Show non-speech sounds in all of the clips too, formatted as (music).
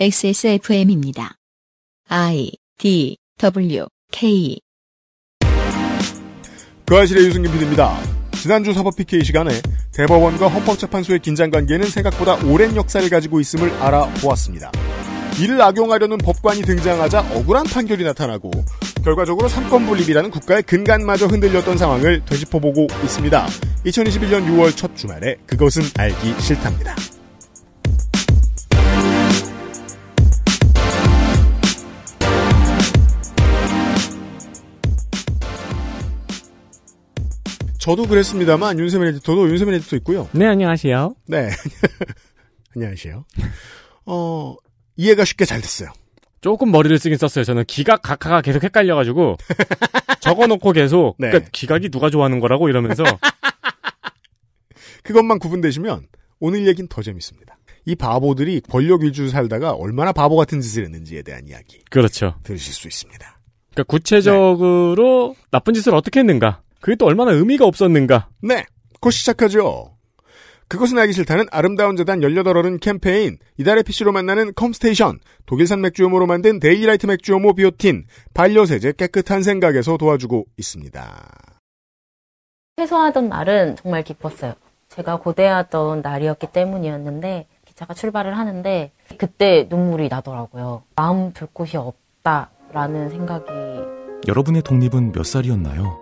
XSFM입니다. I D W K 그아실의 유승균 PD입니다. 지난주 사법 PK 시간에 대법원과 헌법재판소의 긴장관계는 생각보다 오랜 역사를 가지고 있음을 알아보았습니다. 이를 악용하려는 법관이 등장하자 억울한 판결이 나타나고 결과적으로 삼권분립이라는 국가의 근간마저 흔들렸던 상황을 되짚어보고 있습니다. 2021년 6월 첫 주말에 그것은 알기 싫답니다. 저도 그랬습니다만 윤세민 에디터도 윤세민 에디터 있고요. 네 안녕하세요. 네 (laughs) 안녕하세요. 어 이해가 쉽게 잘 됐어요. 조금 머리를 쓰긴 썼어요. 저는 기각 각하가 계속 헷갈려가지고 (laughs) 적어놓고 계속 네. 그러니까 기각이 누가 좋아하는 거라고 이러면서 (laughs) 그것만 구분되시면 오늘 얘기는 더 재밌습니다. 이 바보들이 권력 위주로 살다가 얼마나 바보 같은 짓을 했는지에 대한 이야기. 그렇죠. 들으실 수 있습니다. 그러니까 구체적으로 네. 나쁜 짓을 어떻게 했는가. 그게 또 얼마나 의미가 없었는가. 네. 곧 시작하죠. 그것은 알기 싫다는 아름다운 재단 18어른 캠페인, 이달의 PC로 만나는 컴스테이션, 독일산 맥주효모로 만든 데일리라이트 맥주효모 비오틴, 반려세제 깨끗한 생각에서 도와주고 있습니다. 최소하던 날은 정말 기뻤어요. 제가 고대하던 날이었기 때문이었는데, 기차가 출발을 하는데, 그때 눈물이 나더라고요. 마음 둘 곳이 없다라는 생각이. 여러분의 독립은 몇 살이었나요?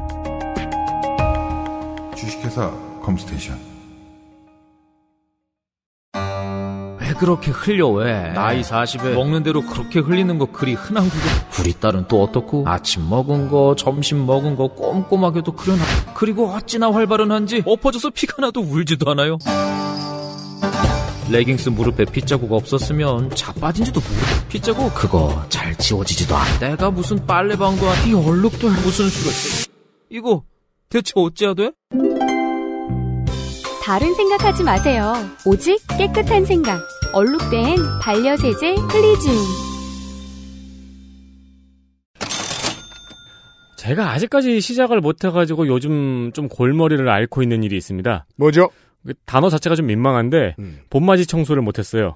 주식회사 컴스테이션 왜 그렇게 흘려 왜 나이 40에 먹는 대로 그렇게 흘리는 거 그리 흔한 구조 우리 딸은 또 어떻고 아침 먹은 거 점심 먹은 거 꼼꼼하게도 그려놔 그리고 어찌나 활발은 한지 엎어져서 피가 나도 울지도 않아요 레깅스 무릎에 핏자국 없었으면 자빠진지도 모르고 핏자국 그거 잘 지워지지도 않아 내가 무슨 빨래방도 아니 얼룩도 무슨 수를 이거 대체 어찌야 해 돼? 다른 생각하지 마세요. 오직 깨끗한 생각. 얼룩된 반려세제 클리지 제가 아직까지 시작을 못해가지고 요즘 좀 골머리를 앓고 있는 일이 있습니다. 뭐죠? 그 단어 자체가 좀 민망한데 음. 봄맞이 청소를 못했어요.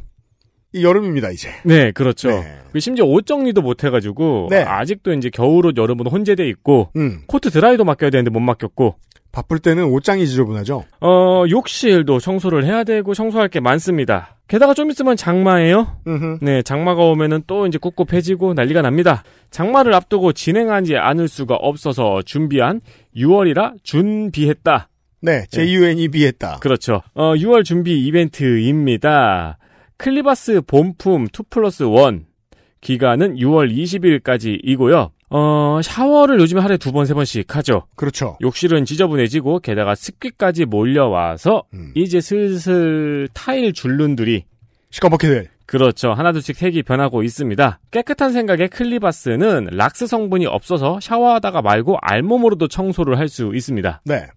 여름입니다 이제. 네, 그렇죠. 네. 그 심지어 옷 정리도 못 해가지고 네. 아직도 이제 겨울옷 여름옷 혼재돼 있고 음. 코트 드라이도 맡겨야 되는데 못 맡겼고. 바쁠 때는 옷장이 지저분하죠. 어 욕실도 청소를 해야 되고 청소할 게 많습니다. 게다가 좀 있으면 장마예요. 음흠. 네, 장마가 오면은 또 이제 꿉꿉해지고 난리가 납니다. 장마를 앞두고 진행하지 않을 수가 없어서 준비한 6월이라 준비했다. 네, JUN이 네. 비했다. 그렇죠. 어, 6월 준비 이벤트입니다. 클리바스 본품 2 플러스 1 기간은 6월 20일까지이고요. 어, 샤워를 요즘 하루에 두 번, 세 번씩 하죠. 그렇죠. 욕실은 지저분해지고, 게다가 습기까지 몰려와서, 음. 이제 슬슬 타일 줄눈들이. 시커멓게 돼. 그렇죠. 하나둘씩 색이 변하고 있습니다. 깨끗한 생각에 클리바스는 락스 성분이 없어서 샤워하다가 말고 알몸으로도 청소를 할 수 있습니다. 네.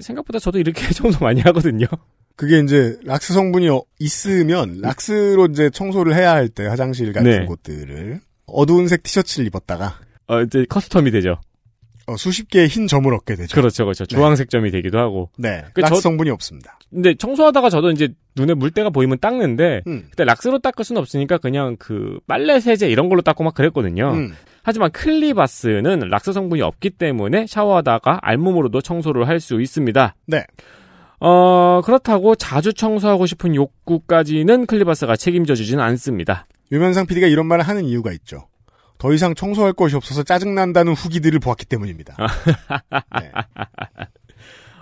생각보다 저도 이렇게 (laughs) 청소 많이 하거든요. 그게 이제 락스 성분이 어, 있으면 락스로 이제 청소를 해야 할 때 화장실 같은 네. 곳들을 어두운색 티셔츠를 입었다가 어 이제 커스텀이 되죠. 어, 수십 개의 흰 점을 얻게 되죠. 그렇죠, 그렇죠. 네. 주황색 네. 점이 되기도 하고. 네. 그 락스 저, 성분이 없습니다. 근데 청소하다가 저도 이제 눈에 물때가 보이면 닦는데, 음. 그때 락스로 닦을 수는 없으니까 그냥 그 빨래 세제 이런 걸로 닦고 막 그랬거든요. 음. 하지만 클리바스는 락스 성분이 없기 때문에 샤워하다가 알몸으로도 청소를 할 수 있습니다. 네. 어, 그렇다고 자주 청소하고 싶은 욕구까지는 클리바스가 책임져 주지는 않습니다. 유면상 PD가 이런 말을 하는 이유가 있죠. 더 이상 청소할 것이 없어서 짜증난다는 후기들을 보았기 때문입니다. (laughs) 네.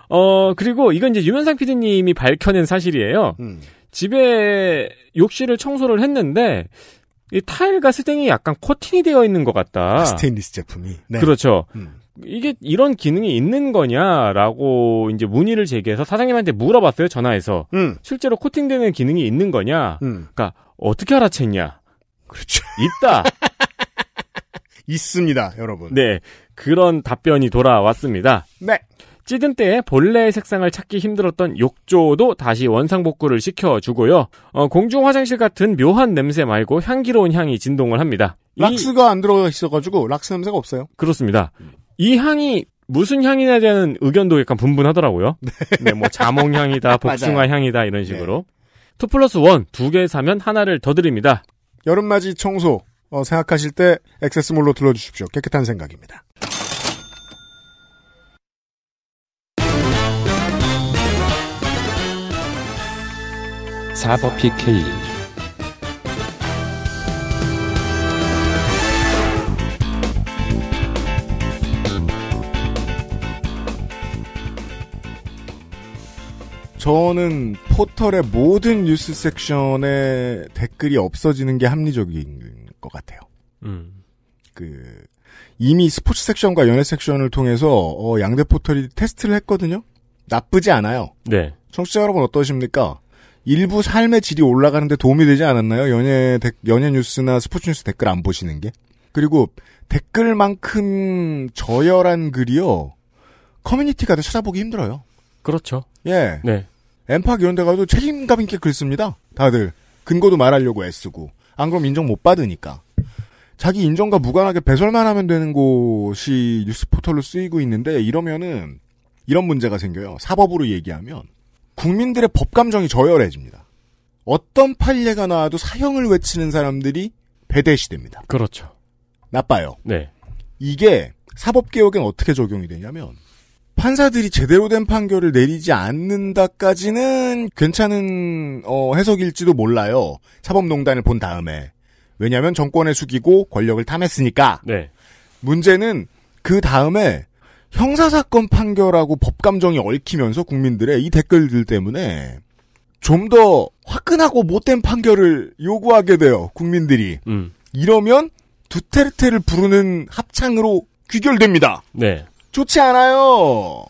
어, 그리고 이건 이제 유면상 PD님이 밝혀낸 사실이에요. 음. 집에 욕실을 청소를 했는데 이 타일과 스탱이 약간 코팅이 되어 있는 것 같다. 스테인리스 제품이. 네. 그렇죠. 음. 이게 이런 기능이 있는 거냐라고 이제 문의를 제기해서 사장님한테 물어봤어요 전화해서 음. 실제로 코팅되는 기능이 있는 거냐 음. 그러니까 어떻게 알아챘냐 그렇죠 있다 (laughs) 있습니다 여러분 네 그런 답변이 돌아왔습니다 네 찌든 때에 본래의 색상을 찾기 힘들었던 욕조도 다시 원상복구를 시켜주고요 어, 공중 화장실 같은 묘한 냄새 말고 향기로운 향이 진동을 합니다 락스가 안 들어가 있어가지고 락스 냄새가 없어요 그렇습니다 이 향이 무슨 향이냐에 대한 의견도 약간 분분하더라고요. (laughs) 네. 네뭐 자몽 향이다, (laughs) 복숭아 향이다 이런 네. 식으로. 네. 2 플러스 1, 두 개 사면 하나를 더 드립니다. 여름맞이 청소 어, 생각하실 때 액세스몰로 들러주십시오. 깨끗한 생각입니다. 사버 PK 저는 포털의 모든 뉴스 섹션에 댓글이 없어지는 게 합리적인 것 같아요. 음. 그 이미 스포츠 섹션과 연예 섹션을 통해서 어, 양대 포털이 테스트를 했거든요. 나쁘지 않아요. 네. 청취자 여러분 어떠십니까? 일부 삶의 질이 올라가는데 도움이 되지 않았나요? 연예 데, 연예 뉴스나 스포츠 뉴스 댓글 안 보시는 게? 그리고 댓글만큼 저열한 글이요. 커뮤니티가 도 찾아보기 힘들어요. 그렇죠. 예. 네. 엠팍 이런 데 가도 책임감 있게 글 씁니다. 다들. 근거도 말하려고 애쓰고. 안 그럼 인정 못 받으니까. 자기 인정과 무관하게 배설만 하면 되는 곳이 뉴스 포털로 쓰이고 있는데 이러면은 이런 문제가 생겨요. 사법으로 얘기하면 국민들의 법 감정이 저열해집니다. 어떤 판례가 나와도 사형을 외치는 사람들이 배대시됩니다. 그렇죠. 나빠요. 네. 이게 사법 개혁엔 어떻게 적용이 되냐면 판사들이 제대로 된 판결을 내리지 않는다까지는 괜찮은 어, 해석일지도 몰라요. 사법농단을 본 다음에 왜냐하면 정권의 숙이고 권력을 탐했으니까. 네. 문제는 그 다음에 형사사건 판결하고 법감정이 얽히면서 국민들의 이 댓글들 때문에 좀 더 화끈하고 못된 판결을 요구하게 돼요, 국민들이. 음. 이러면 두테르테를 부르는 합창으로 귀결됩니다. 네. 좋지 않아요.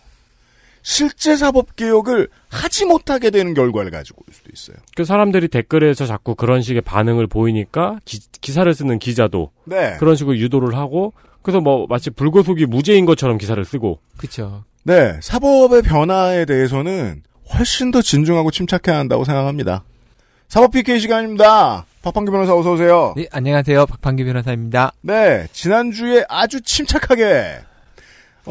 실제 사법 개혁을 하지 못하게 되는 결과를 가지고 올 수도 있어요. 그 사람들이 댓글에서 자꾸 그런 식의 반응을 보이니까 기, 사를 쓰는 기자도 네. 그런 식으로 유도를 하고 그래서 뭐 마치 불구속이 무죄인 것처럼 기사를 쓰고 그렇죠. 네, 사법의 변화에 대해서는 훨씬 더 진중하고 침착해야 한다고 생각합니다. 사법 PK 시간입니다. 박판기 변호사 어서 오세요. 네, 안녕하세요. 박판기 변호사입니다. 네, 지난주에 아주 침착하게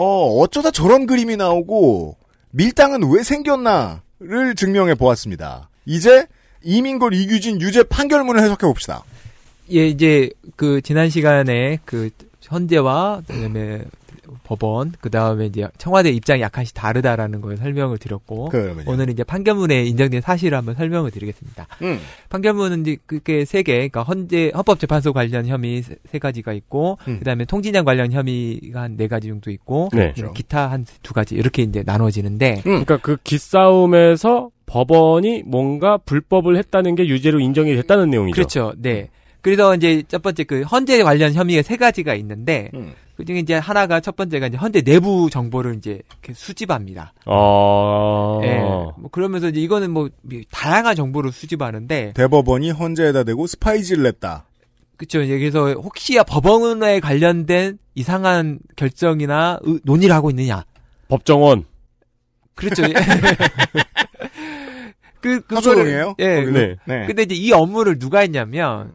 어, 어쩌다 저런 그림이 나오고 밀당은 왜 생겼나를 증명해 보았습니다. 이제 이민걸 이규진 유죄 판결문을 해석해 봅시다. 예, 이제 그 지난 시간에 그 현재와 그다음에 법원 그 다음에 이제 청와대 입장이 약간씩 다르다라는 걸 설명을 드렸고 그러면요. 오늘 이제 판결문에 인정된 사실을 한번 설명을 드리겠습니다. 음. 판결문은 이제 그게 세 개, 그러니까 헌재 헌법재판소 관련 혐의 세, 세 가지가 있고 음. 그다음에 통진양 관련 혐의가 한 네 가지 정도 있고 네. 그렇죠. 기타 한 두 가지 이렇게 이제 나눠지는데 음. 그러니까 그 기싸움에서 법원이 뭔가 불법을 했다는 게 유죄로 인정이 됐다는 내용이죠. 그렇죠. 네. 그래서 이제 첫 번째 그 헌재 관련 혐의가 세 가지가 있는데 음. 그중에 이제 하나가 첫 번째가 이제 현대 내부 정보를 이제 이렇게 수집합니다. 아. 예. 뭐 그러면서 이제 이거는 뭐 다양한 정보를 수집하는데 대법원이 헌재에다 대고 스파이질을 했다. 그렇죠. 여기서 혹시야 법원에 관련된 이상한 결정이나 의, 논의를 하고 있느냐. 법정원. 그렇죠. 예. (laughs) 그 그거를 예. 네. 네. 근데 이제 이 업무를 누가 했냐면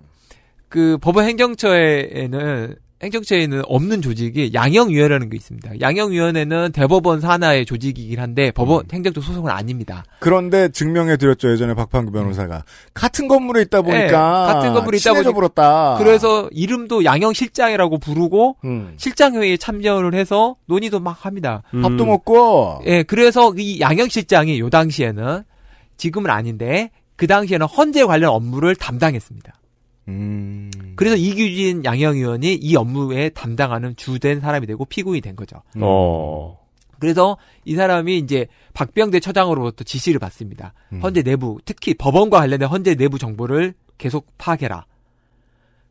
그 법원 행정처에는 행정처에는 없는 조직이 양형위원회라는 게 있습니다. 양형위원회는 대법원 산하의 조직이긴 한데 법원 음. 행정적 소송은 아닙니다. 그런데 증명해 드렸죠 예전에 박판구 변호사가 음. 같은 건물에 있다 네, 보니까 네, 같은 건물에 있다 보니까 불었다. 그래서 이름도 양형실장이라고 부르고 음. 실장회의에 참여를 해서 논의도 막 합니다. 음. 밥도 먹고. 예, 네, 그래서 이 양형실장이 요 당시에는 지금은 아닌데 그 당시에는 헌재 관련 업무를 담당했습니다. 음. 그래서 이규진 양형 의원이 이 업무에 담당하는 주된 사람이 되고 피고인이 된 거죠. 음. 어... 그래서 이 사람이 이제 박병대 처장으로부터 지시를 받습니다. 음. 헌재 내부, 특히 법원과 관련된 헌재 내부 정보를 계속 파악해라.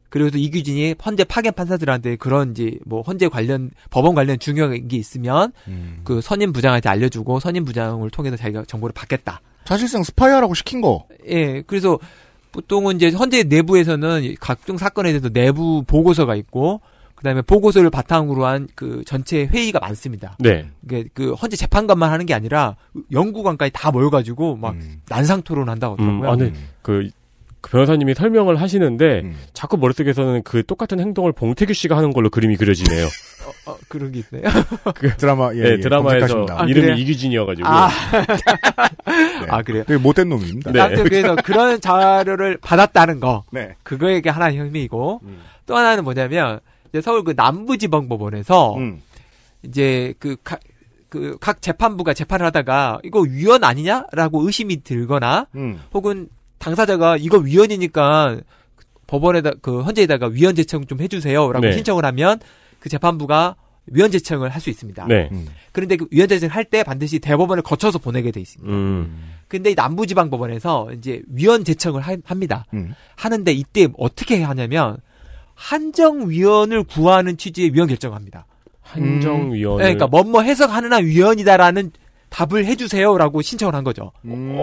그리고 이규진이 헌재 파견 판사들한테 그런 이제 뭐 헌재 관련 법원 관련 중요한 게 있으면 음. 그 선임 부장한테 알려주고 선임 부장을 통해서 자기가 정보를 받겠다. 사실상 스파이하라고 시킨 거. 예, 그래서 보통은 이제 현재 내부에서는 각종 사건에 대해서 내부 보고서가 있고 그다음에 보고서를 바탕으로 한 그 전체 회의가 많습니다. 네. 그러니까 그 현재 재판관만 하는 게 아니라 연구관까지 다 모여가지고 막 음. 난상토론한다고 음. 하더라고요. 음, 아, 네. 그그 변호사님이 설명을 하시는데 음. 자꾸 머릿속에서는 그 똑같은 행동을 봉태규 씨가 하는 걸로 그림이 그려지네요. 어, 어, 그러겠네요. (laughs) 그 드라마 예, 예, 예 드라마에서 아, 이름이 그래 이규진이어가지고 아, (laughs) 네. 아 그래요? 되게 못된 놈입니다. 네. 아무튼 그래서 그런 자료를 받았다는 거 네. 그거에게 하나 의 혐의이고 음. 또 하나는 뭐냐면 이제 서울 그 남부지방법원에서 음. 이제 그 가, 그각 재판부가 재판을 하다가 이거 위헌 아니냐라고 의심이 들거나 음. 혹은 당사자가 이거 위헌이니까 법원에다 그 헌재에다가 위헌 제청 좀 해주세요라고 네. 신청을 하면 그 재판부가 위헌 제청을 할 수 있습니다. 네. 음. 그런데 그 위헌 제청 할때 반드시 대법원을 거쳐서 보내게 돼 있습니다. 음. 근데 남부지방법원에서 이제 위헌 제청을 하, 합니다. 음. 하는데 이때 어떻게 하냐면 한정 위헌을 구하는 취지의 위헌 결정합니다. 한정 음. 위헌. 네, 그러니까 뭐뭐 해석하느나 위헌이다라는 답을 해주세요라고 신청을 한 거죠. 음.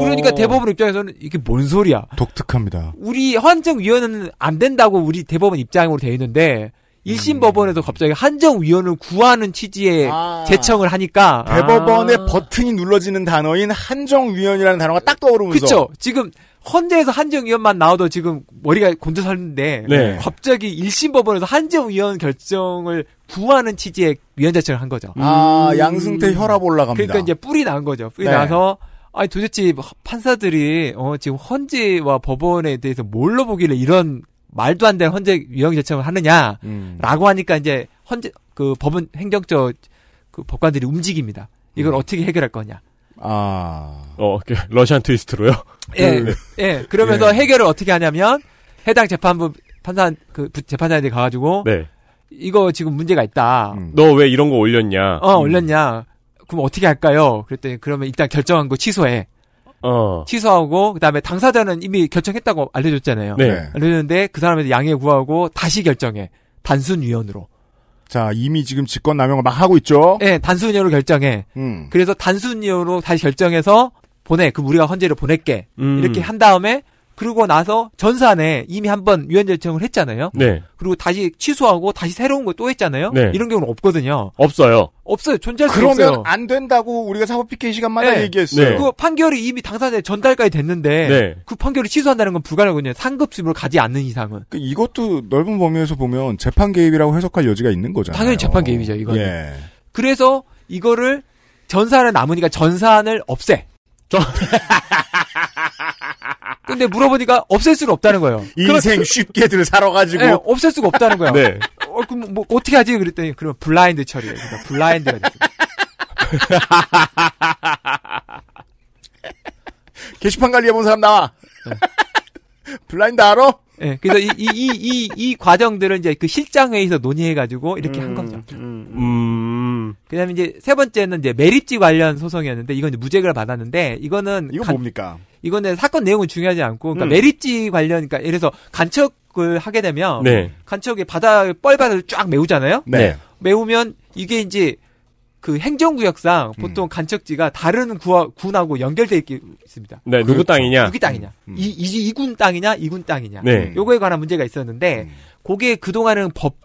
그러니까 대법원 입장에서는 이게 뭔 소리야? 독특합니다. 우리 헌정위원회는 안 된다고 우리 대법원 입장으로 되어 있는데 일심 음. 법원에서 갑자기 한정위원을 구하는 취지의 아. 제청을 하니까 대법원의 아. 버튼이 눌러지는 단어인 한정위원이라는 단어가 딱 떠오르면서 그렇죠. 지금 헌재에서 한정위원만 나와도 지금 머리가 곤두섰는데 네. 갑자기 일심 법원에서 한정위원 결정을 부하는 취지의 위원자체를 한 거죠. 아, 음. 양승태 혈압 올라갑니다. 그러니까 이제 뿔이 난 거죠. 뿔이 네. 나서 아니 도대체 판사들이 어 지금 헌재와 법원에 대해서 뭘로 보길래 이런 말도 안 되는 헌재 위헌 자청를 하느냐라고 음. 하니까 이제 헌재 그 법원 행정처 그 법관들이 움직입니다. 이걸 음. 어떻게 해결할 거냐. 아, 어, 그 러시안 트위스트로요. 예, 그 예. 그러면서 예. 해결을 어떻게 하냐면 해당 재판부 판사 그 재판장들이 가가지고 네. 이거 지금 문제가 있다. 음. 너왜 이런 거 올렸냐? 어, 음. 올렸냐? 그럼 어떻게 할까요? 그랬더니 그러면 일단 결정한 거 취소해. 어. 취소하고 그다음에 당사자는 이미 결정했다고 알려줬잖아요. 네. 네. 알려줬는데 그 사람한테 양해 구하고 다시 결정해. 단순 위원으로. 자 이미 지금 직권 남용을 막 하고 있죠. 네, 단순 위원으로 결정해. 음. 그래서 단순 위원으로 다시 결정해서 보내. 그 우리가 헌재로 보낼게. 음. 이렇게 한 다음에 그리고 나서 전산에 이미 한 번 유연 결정을 했잖아요. 네. 그리고 다시 취소하고 다시 새로운 거 또 했잖아요. 네. 이런 경우는 없거든요. 없어요. 없어요. 존재할 수 없어요. 그러면 안 된다고 우리가 사법피켓 시간마다 네. 얘기했어요. 네. 그 판결이 이미 당사자에 전달까지 됐는데 네. 그 판결을 취소한다는 건 불가능하거든요. 상급심으로 가지 않는 이상은. 그 이것도 넓은 범위에서 보면 재판 개입이라고 해석할 여지가 있는 거잖아요. 당연히 재판 개입이죠. 이거는. 예. 그래서 이거를 전산에 남으니까 전산을 없애. 전... (laughs) 근데 물어보니까 없앨 수는 없다는 거예요. 인생 그렇죠. 쉽게들 살아가지고 네, 없앨 수가 없다는 거예요. 네. 어, 그럼 뭐 어떻게 하지? 그랬더니 그럼 블라인드 처리예요. 그러니까 블라인드가 됐어요. (laughs) 게시판 관리해본 사람 나와. 네. 블라인드 알아? 예, 네, 그래서 이, 이, 이, 이, 이과정들은 이제 그 실장회의에서 논의해가지고 이렇게 음, 한 거죠. 음, 음. 음. 그 다음에 이제 세 번째는 이제 매립지 관련 소송이었는데 이건 이제 무죄를 받았는데 이거는. 이거 간, 뭡니까? 이거는 사건 내용은 중요하지 않고 그러니까 음. 매립지 관련 그러니까 예를 들어서 간척을 하게 되면 네. 간척이 바다 뻘바닥을 쫙 메우잖아요. 네. 네. 메우면 이게 이제 그 행정구역상 음. 보통 음. 간척지가 다른 구하, 군하고 연결돼 있기 있습니다. 네, 누구 그렇죠. 땅이냐? 누구 땅이냐? 음. 이, 이, 이 군 땅이냐, 이군 땅이냐. 네. 요거에 관한 문제가 있었는데, 음. 그게 그동안은 법,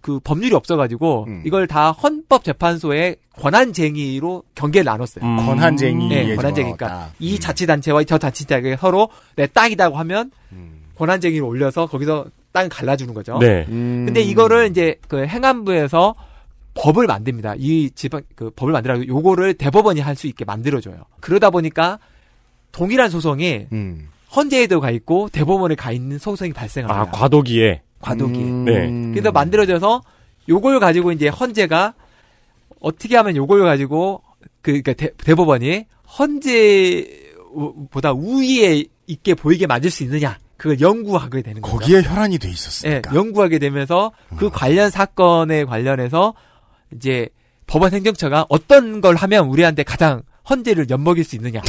그 법률이 없어가지고 음. 이걸 다 헌법재판소의 권한쟁의로 경계를 나눴어요. 음. 권한쟁의. 네, 권한쟁의니까 그러니까 아, 이 음. 자치단체와 저 자치단체가 서로 내땅이라고 하면 음. 권한쟁의를 올려서 거기서 땅 갈라주는 거죠. 네. 음. 근데 이거를 이제 그 행안부에서 법을 만듭니다. 이 지방 그 법을 만들라고 요거를 대법원이 할 수 있게 만들어줘요. 그러다 보니까 동일한 소송이 음. 헌재에도 가 있고 대법원에 가 있는 소송이 발생합니다. 아 과도기에. 과도기. 음. 네. 그래서 만들어져서 요걸 가지고 이제 헌재가 어떻게 하면 요걸 가지고 그그니까 대, 법원이 헌재보다 우위에 있게 보이게 맞을 수 있느냐 그걸 연구하게 되는 거죠. 거기에 혈안이 돼 있었으니까. 네, 연구하게 되면서 그 음. 관련 사건에 관련해서 이제 법원 행정처가 어떤 걸 하면 우리한테 가장 헌재를 엿먹일 수 있느냐.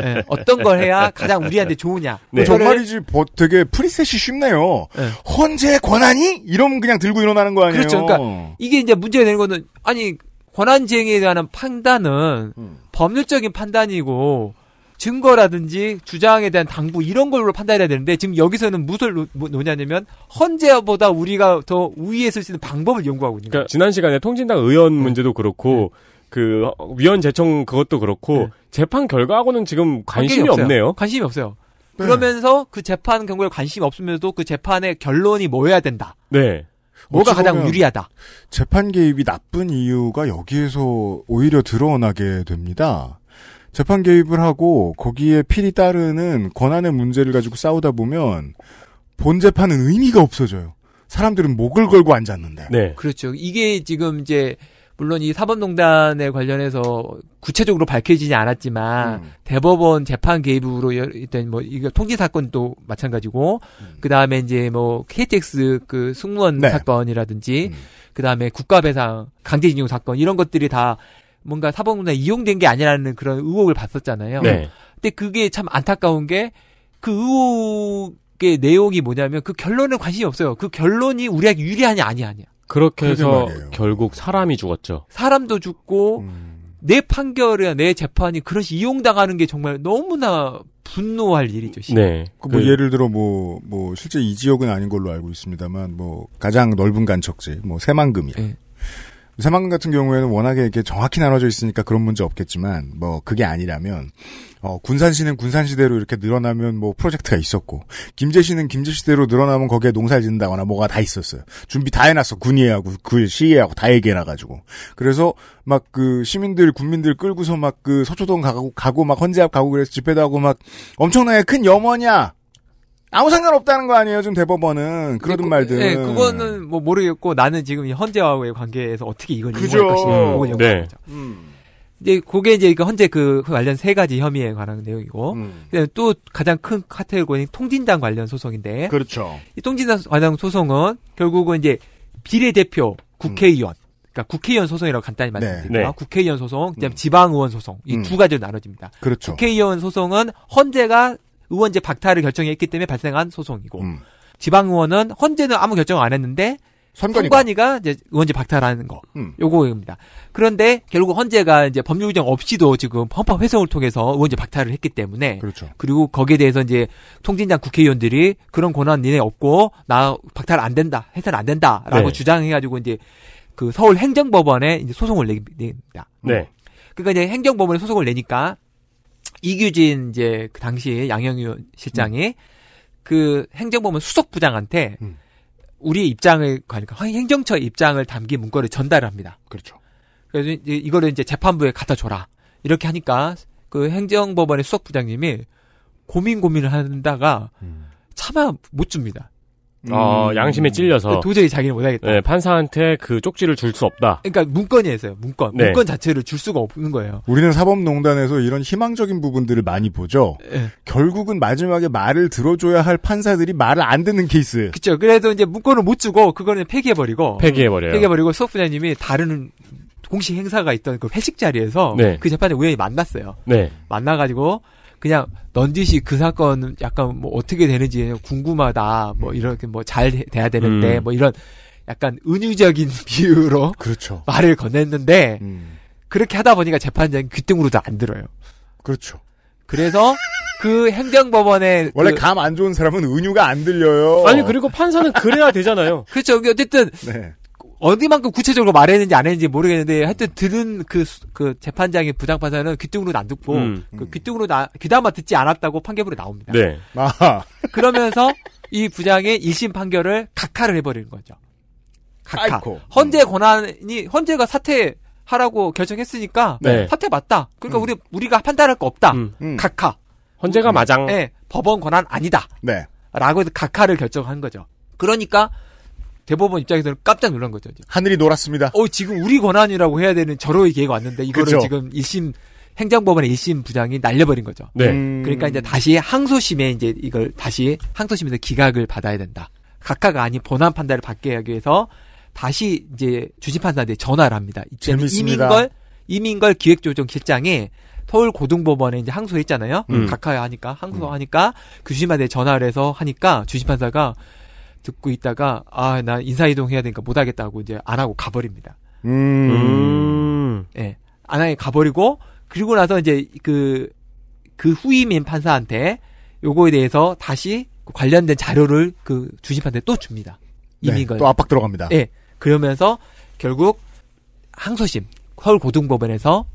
네, 어떤 걸 해야 가장 우리한테 좋으냐. 네. 뭐 정말이지 뭐 되게 프리셋이 쉽네요. 네. 헌재의 권한이? 이러면 그냥 들고 일어나는 거 아니에요. 그렇죠. 그러니까 이게 이제 문제가 되는 거는 아니 권한지행에 대한 판단은 음. 법률적인 판단이고 증거라든지 주장에 대한 당부 이런 걸로 판단해야 되는데 지금 여기서는 무엇을 논냐냐면 뭐 헌재보다 우리가 더 우위에 있수 있는 방법을 연구하고 있는 거예요. 그러니까 지난 시간에 통진당 의원 문제도 그렇고 음. 그 위원 재청 그것도 그렇고 네. 재판 결과하고는 지금 관심이 없네요. 관심이 없어요. 네. 그러면서 그 재판 경우에 관심 이 없으면서도 그 재판의 결론이 뭐여야 된다. 네. 뭐가 가장 유리하다. 재판 개입이 나쁜 이유가 여기에서 오히려 드러나게 됩니다. 재판 개입을 하고 거기에 필이 따르는 권한의 문제를 가지고 싸우다 보면 본 재판은 의미가 없어져요. 사람들은 목을 걸고 앉았는데. 네. 그렇죠. 이게 지금 이제 물론 이 사법농단에 관련해서 구체적으로 밝혀지지 않았지만 음. 대법원 재판 개입으로 일단 뭐 이거 통지 사건도 마찬가지고 음. 그 다음에 이제 뭐 KTX 그 승무원 네. 사건이라든지 음. 그 다음에 국가배상 강제징용 사건 이런 것들이 다 뭔가 사법농단 이용된 게 아니라는 그런 의혹을 봤었잖아요. 네. 근데 그게 참 안타까운 게 그 의혹의 내용이 뭐냐면 그 결론은 관심이 없어요. 그 결론이 우리에게 유리하냐 아니 냐 그렇게 해서 결국 사람이 죽었죠. 사람도 죽고 음. 내 판결이나 내 재판이 그런게 이용당하는 게 정말 너무나 분노할 일이죠. 시 네. 그뭐그 뭐 그 예를 들어 뭐뭐 뭐 실제 이 지역은 아닌 걸로 알고 있습니다만 뭐 가장 넓은 간척지 뭐 새만금이 네. 새만금 같은 경우에는 워낙에 이렇게 정확히 나눠져 있으니까 그런 문제 없겠지만 뭐 그게 아니라면 어, 군산시는 군산시대로 이렇게 늘어나면 뭐 프로젝트가 있었고 김제시는 김제시대로 늘어나면 거기에 농사를 짓는다거나 뭐가 다 있었어요. 준비 다 해놨어 군의하고그시의하고다 얘기해놔가지고 그래서 막 그 시민들 군민들 끌고서 막 그 서초동 가고 가고 막 헌재앞 가고 그래서 집회도 하고 막 엄청나게 큰 염원이야. 아무 상관없다는 거 아니에요, 지금 대법원은. 그러든 네, 그, 말든. 네, 그거는 뭐 모르겠고, 나는 지금 헌재와의 관계에서 어떻게 이걸 이용할 것이냐, 그걸 연구하는 거죠. 음. 이제 그게 이제 그 헌재 그 관련 세 가지 혐의에 관한 내용이고, 음. 또 가장 큰 카테고리는 통진당 관련 소송인데, 그렇죠. 이 통진당 관련 소송은 결국은 이제 비례대표 국회의원, 음. 그니까 국회의원 소송이라고 간단히 네. 말씀드릴게요. 네, 국회의원 소송, 그다음 음. 지방의원 소송 이두 음. 가지로 나눠집니다. 그렇죠. 국회의원 소송은 헌재가 의원제 박탈을 결정했기 때문에 발생한 소송이고 음. 지방 의원은 헌재는 아무 결정 안 했는데 선관위가, 가 이제 의원제 박탈하는 거 음. 요거입니다. 그런데 결국 헌재가 이제 법률 규정 없이도 지금 헌법 회성을 통해서 의원제 박탈을 했기 때문에 그렇죠. 그리고 거기에 대해서 이제 통진장 국회의원들이 그런 권한 니네 없고 나 박탈 안 된다 해산안 된다라고 네. 주장해가지고 이제 그 서울 행정법원에 이제 소송을 내기 냅니다. 네. 그러니까 이제 행정법원에 소송을 내니까 이규진 이제 그 당시 양영유 실장이 음. 그 행정법원 수석부장한테 음. 우리의 입장을 그러니까 행정처의 입장을 담긴 문건을 전달합니다. 을 그렇죠. 그래서 이제 이거를 이제 재판부에 갖다 줘라 이렇게 하니까 그 행정법원의 수석부장님이 고민 고민을 한다가 음. 차마 못 줍니다. 아, 음. 어, 양심에 찔려서 도저히 자기는 못하겠다. 네, 판사한테 그 쪽지를 줄 수 없다. 그러니까 문건이었어요. 문건. 네. 문건 자체를 줄 수가 없는 거예요. 우리는 사법농단에서 이런 희망적인 부분들을 많이 보죠. 네. 결국은 마지막에 말을 들어줘야 할 판사들이 말을 안 듣는 케이스. 그렇죠. 그래도 이제 문건을 못 주고 그거는 폐기해버리고 폐기해버려요. 폐기해버리고 수업 부장님이 다른 공식 행사가 있던 그 회식 자리에서 네. 그 재판에 우연히 만났어요. 네. 만나가지고 그냥 넌지시 그 사건 은 약간 뭐 어떻게 되는지 궁금하다 뭐 음. 이렇게 뭐 잘 돼야 되는데 음. 뭐 이런 약간 은유적인 (laughs) 비유로 그렇죠. 말을 건넸는데 음. 그렇게 하다 보니까 재판장이 귀등으로도 안 들어요. 그렇죠. 그래서 그 행정법원에 (laughs) 원래 그, 감안 좋은 사람은 은유가 안 들려요. 아니 그리고 판사는 그래야 되잖아요. (laughs) 그렇죠. 어쨌든 네. 어디만큼 구체적으로 말했는지 안 했는지 모르겠는데 하여튼 들은 그, 그 재판장의 부장판사는 귀뚱으로는 안 듣고 음. 그 귀뚱으로 나, 귀담아 듣지 않았다고 판결문이 나옵니다. 네. 아 (laughs) 그러면서 이 부장의 1심 판결을 각하를 해버리는 거죠. 각하. 아이코. 헌재 권한이 헌재가 사퇴 하라고 결정했으니까 네. 사퇴 맞다. 그러니까 음. 우리 우리가 판단할 거 없다. 음. 음. 각하. 헌재가 음. 마장. 네, 법원 권한 아니다. 네. 라고 해서 각하를 결정한 거죠. 그러니까 대법원 입장에서는 깜짝 놀란 거죠. 하늘이 놀았습니다. 어, 지금 우리 권한이라고 해야 되는 절호의 기회가 왔는데 이거를 그쵸? 그렇죠. 지금 1심 행정법원의 1심 부장이 날려버린 거죠. 네. 음... 그러니까 이제 다시 항소심에 이제 이걸 다시 항소심에서 기각을 받아야 된다. 각하가 아닌 본안 판단을 받게 하기 위해서 다시 이제 주심 판사한테 전화를 합니다. 이때는 재밌습니다. 이민걸 이민걸 기획조정 실장이 서울 고등법원에 이제 항소했잖아요. 음. 각하 하니까 항소하니까 음. 그 주심한테 전화를 해서 하니까 주심 판사가 듣고 있다가 아 나 인사이동 해야 되니까 못하겠다 하고 이제 안 하고 가버립니다. 음. 예. 네, 안 하게 가버리고 그리고 나서 이제 그그 그 후임인 판사한테 요거에 대해서 다시 그 관련된 자료를 그 주심한테 또 줍니다. 이민걸 네, 압박 들어갑니다. 예. 네, 그러면서 결국 항소심 서울고등법원에서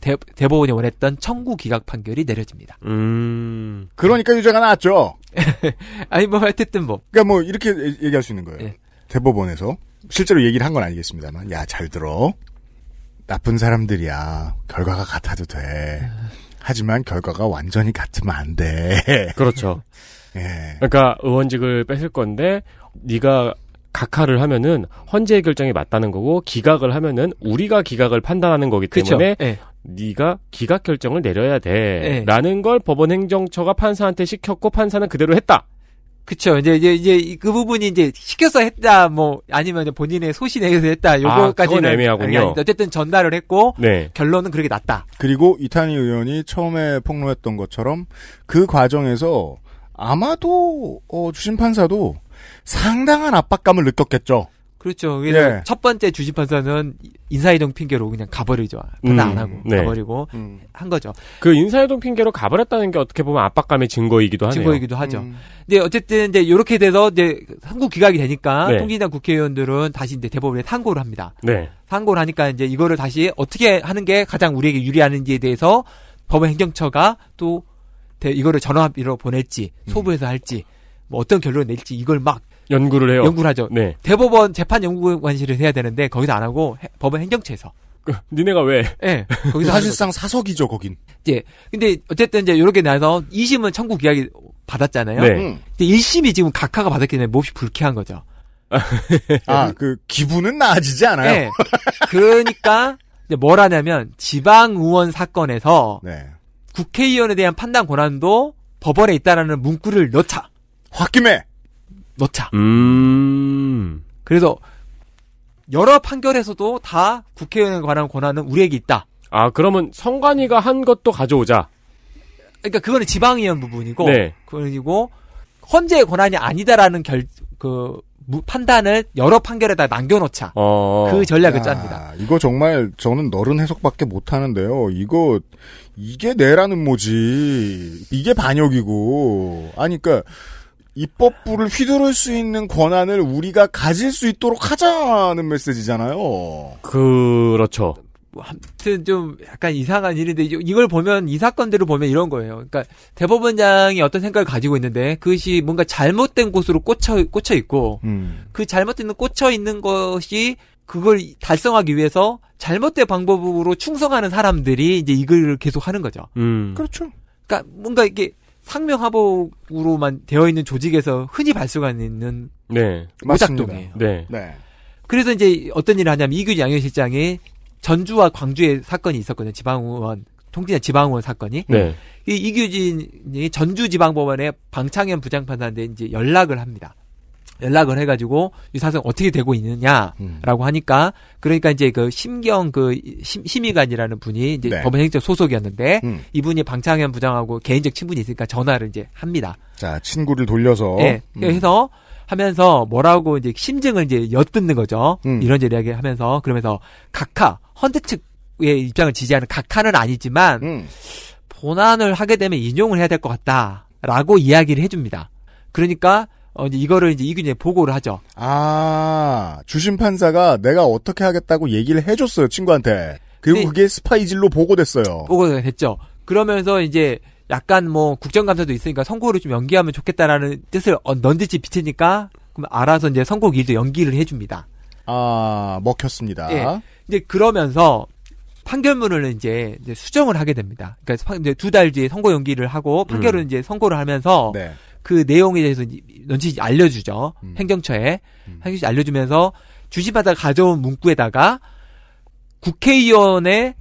대, 법원이 원했던 청구 기각 판결이 내려집니다. 음. 그러니까 유죄가 나왔죠. (laughs) 아니 뭐 어쨌든 뭐. 그러니까 뭐 이렇게 얘기할 수 있는 거예요. 예. 대법원에서 실제로 얘기를 한 건 아니겠습니다만, 야 잘 들어. 나쁜 사람들이야. 결과가 같아도 돼. 하지만 결과가 완전히 같으면 안 돼. (laughs) 그렇죠. 예. 그러니까 의원직을 뺏을 건데 네가 각하를 하면은 헌재의 결정이 맞다는 거고 기각을 하면은 우리가 기각을 판단하는 거기 때문에 예. 네가 기각 결정을 내려야 돼라는 네. 걸 법원 행정처가 판사한테 시켰고 판사는 그대로 했다. 그쵸. 이제, 이제, 이제, 그 부분이 이제, 시켜서 했다, 뭐, 아니면 본인의 소신에서 했다, 아, 요거까지는. 아, 애매하군요. 어쨌든 전달을 했고, 네. 결론은 그렇게 났다. 그리고 이탄희 의원이 처음에 폭로했던 것처럼, 그 과정에서 아마도, 어, 주심판사도 상당한 압박감을 느꼈겠죠. 그렇죠. 그래서 네. 첫 번째 주지판사는 인사이동 핑계로 그냥 가버리죠. 그단 음, 안 하고 네. 가버리고 음. 한 거죠. 그 인사이동 핑계로 가버렸다는 게 어떻게 보면 압박감의 증거이기도 하네요. 증거이기도 하죠. 음. 근데 어쨌든 이제 이렇게 돼서 이제 한국 기각이 되니까 네. 통진당 국회의원들은 다시 이제 대법원에 상고를 합니다. 네. 상고를 하니까 이제 이거를 다시 어떻게 하는 게 가장 우리에게 유리하는지에 대해서 법원 행정처가 또 이거를 전화비로 보낼지 음. 소부에서 할지 뭐 어떤 결론을 낼지 이걸 막 연구를 해요. 연구를 하죠. 네. 대법원 재판 연구관실을 해야 되는데 거기서 안 하고 해, 법원 행정처에서. 그, 니네가 왜? 예. 네, (laughs) 거기서 사실상 사석이죠 거긴. 예. 근데 어쨌든 이제 요렇게 나서 2심은 청구 이약이 받았잖아요. 네. 음. 근데 1심이 지금 각하가 받았기 때문에 몹시 불쾌한 거죠. 아, 그 기분은 나아지지 않아요. 네. 그러니까 뭐라냐면 지방 의원 사건에서 네. 국회의원에 대한 판단 권한도 법원에 있다라는 문구를 넣자. 홧김에 넣자. 음. 그래서 여러 판결에서도 다 국회의원에 관한 권한은 우리에게 있다. 아 그러면 선관위가한 것도 가져오자. 그러니까 그거는 지방의원 부분이고 네. 그리고 헌재의 권한이 아니다라는 결 그 판단을 여러 판결에다 남겨놓자. 어... 그 전략을 야, 짭니다. 이거 정말 저는 너른 해석밖에 못 하는데요. 이거 이게 내라는 뭐지? 이게 반역이고 아니 그러니까. 입법부를 휘두를 수 있는 권한을 우리가 가질 수 있도록 하자는 메시지잖아요. 그렇죠. 아무튼좀 약간 이상한 일인데 이걸 보면 이 사건들을 보면 이런 거예요. 그러니까 대법원장이 어떤 생각을 가지고 있는데 그것이 뭔가 잘못된 곳으로 꽂혀 꽂혀 있고 음. 그 잘못된 꽂혀 있는 것이 그걸 달성하기 위해서 잘못된 방법으로 충성하는 사람들이 이제 이걸 계속 하는 거죠. 음. 그렇죠. 그러니까 뭔가 이게 상명하복으로만 되어 있는 조직에서 흔히 발생하는 있는 네. 오작동이에요. 네. 네. 그래서 이제 어떤 일을 하냐면 이규진 양현실장이 전주와 광주의 사건이 있었거든요. 지방의원 통진의 지방의원 사건이 네. 이 이규진이 전주지방법원의 방창현 부장판사한테 이제 연락을 합니다. 연락을 해가지고 이 사생 어떻게 되고 있느냐라고 음. 하니까 그러니까 이제 그 심경 그 심, 의관이라는 분이 이제 네. 법원행정 소속이었는데 음. 이분이 방창현 부장하고 개인적 친분이 있으니까 전화를 이제 합니다. 자 친구를 돌려서 네, 음. 해서 하면서 뭐라고 이제 심증을 이제 엿듣는 거죠. 음. 이런 이야기 하면서 그러면서 각하 헌트 측의 입장을 지지하는 각하는 아니지만 음. 본안을 하게 되면 인용을 해야 될 것 같다라고 이야기를 해줍니다. 그러니까 어, 이제 이거를 이제 이균에 보고를 하죠. 아, 주심 판사가 내가 어떻게 하겠다고 얘기를 해줬어요, 친구한테. 그리고 네. 그게 스파이질로 보고됐어요. 보고 됐죠. 그러면서 이제 약간 뭐 국정감사도 있으니까 선고를 좀 연기하면 좋겠다라는 뜻을 어, 넌지치 비치니까 그럼 알아서 이제 선고 일도 연기를 해줍니다. 아, 먹혔습니다. 예. 이제 그러면서 판결문을 이제, 수정을 하게 됩니다. 그러니까 두달 뒤에 선고 연기를 하고 판결을 음. 이제 선고를 하면서 네. 그 내용에 대해서 넌지 알려주죠. 음. 행정처에. 음. 행정처 알려주면서 주시받아 가져온 문구에다가 국회의원의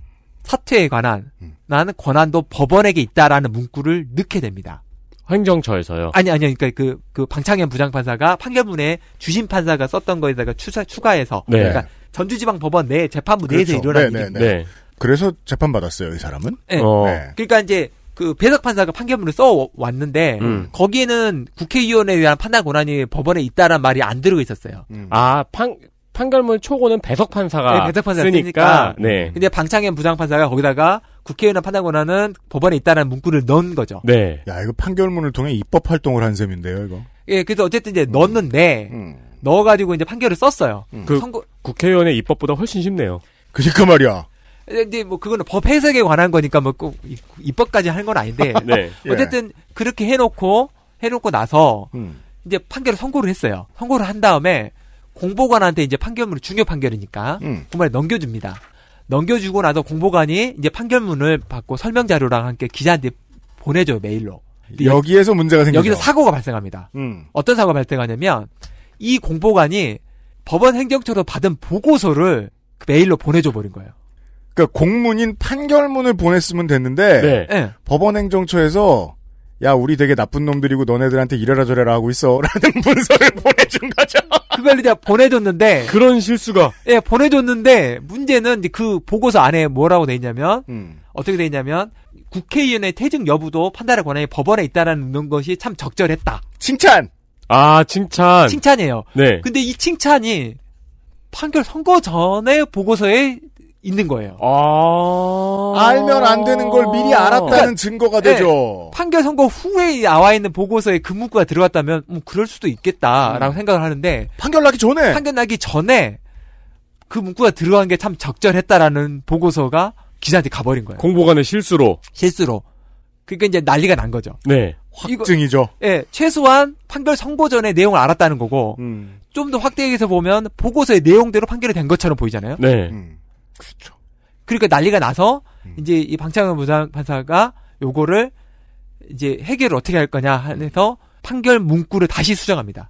사퇴에 관한 음. 나는 권한도 법원에게 있다라는 문구를 넣게 됩니다. 행정처에서요? 아니 아니 그러니까 그, 그 방창현 부장판사가 판결문에 주심 판사가 썼던 거에다가 추사, 추가해서 네. 그러니까 전주지방법원 내 재판부 그렇죠. 내에서 일어난 네, 네 일입니다. 네. 네. 그래서 재판 받았어요 이 사람은. 네. 어. 네. 그러니까 이제 그 배석 판사가 판결문을 써 왔는데 음. 거기에는 국회의원에 의한 판단 권한이 법원에 있다란 말이 안들어 있었어요. 음. 아, 판 판결문 초고는 배석 판사가 네, 배석 판사 쓰니까. 네. 근데 방창현 부장 판사가 거기다가 국회의원 판단 권한은 법원에 있다는 문구를 넣은 거죠. 네. 야, 이거 판결문을 통해 입법 활동을 한 셈인데요, 이거. 예, 그래서 어쨌든 이제 음. 넣었는데 음. 넣어가지고 이제 판결을 썼어요. 음. 그 선거... 국회의원의 입법보다 훨씬 쉽네요. 그니까 말이야. 근데 뭐 그거는 법 해석에 관한 거니까 뭐꼭 입법까지 하는 건 아닌데 (laughs) 네. 어쨌든 예. 그렇게 해놓고 해놓고 나서 음. 이제 판결을 선고를 했어요. 선고를 한 다음에 공보관한테 이제 판결문을 중요 판결이니까 음. 공판에 넘겨줍니다. 넘겨주고 나서 공보관이 이제 판결문을 받고 설명 자료랑 함께 기자한테 보내줘요 메일로. 여기에서 문제가 생기 여기서 사고가 발생합니다. 음. 어떤 사고가 발생하냐면 이 공보관이 법원 행정처로 받은 보고서를 메일로 보내줘 버린 거예요. 그러니까 공문인 판결문을 보냈으면 됐는데 네. 예. 법원행정처에서 야 우리 되게 나쁜 놈들이고 너네들한테 이래라 저래라 하고 있어라는 (laughs) 문서를 (laughs) 보내준 거죠. 그걸 이제 보내줬는데 그런 실수가 예 보내줬는데 문제는 그 보고서 안에 뭐라고 돼 있냐면 음. 어떻게 돼 있냐면 국회의원의 퇴직 여부도 판단의 권한이 법원에 있다라는 것이 참 적절했다. 칭찬. 아 칭찬. 칭찬이에요. 네. 근데 이 칭찬이 판결 선거 전에 보고서에 있는 거예요. 아~ 알면 안 되는 걸 미리 알았다는 그러니까, 증거가 되죠. 네, 판결 선고 후에 나와 있는 보고서에 그 문구가 들어갔다면 뭐 그럴 수도 있겠다라고 음. 생각을 하는데 판결 나기 전에 판결 나기 전에 그 문구가 들어간 게 참 적절했다라는 보고서가 기자한테 가버린 거예요. 공보관의 실수로 실수로 그러니까 이제 난리가 난 거죠. 네. 확증이죠. 이거, 예, 최소한 판결 선고 전에 내용을 알았다는 거고, 음. 좀더 확대해서 보면 보고서의 내용대로 판결이 된 것처럼 보이잖아요. 네. 음. 그렇죠. 그러니까 난리가 나서 음. 이제 이 방창현 부장 판사가 요거를 이제 해결을 어떻게 할 거냐 해서 판결 문구를 다시 수정합니다.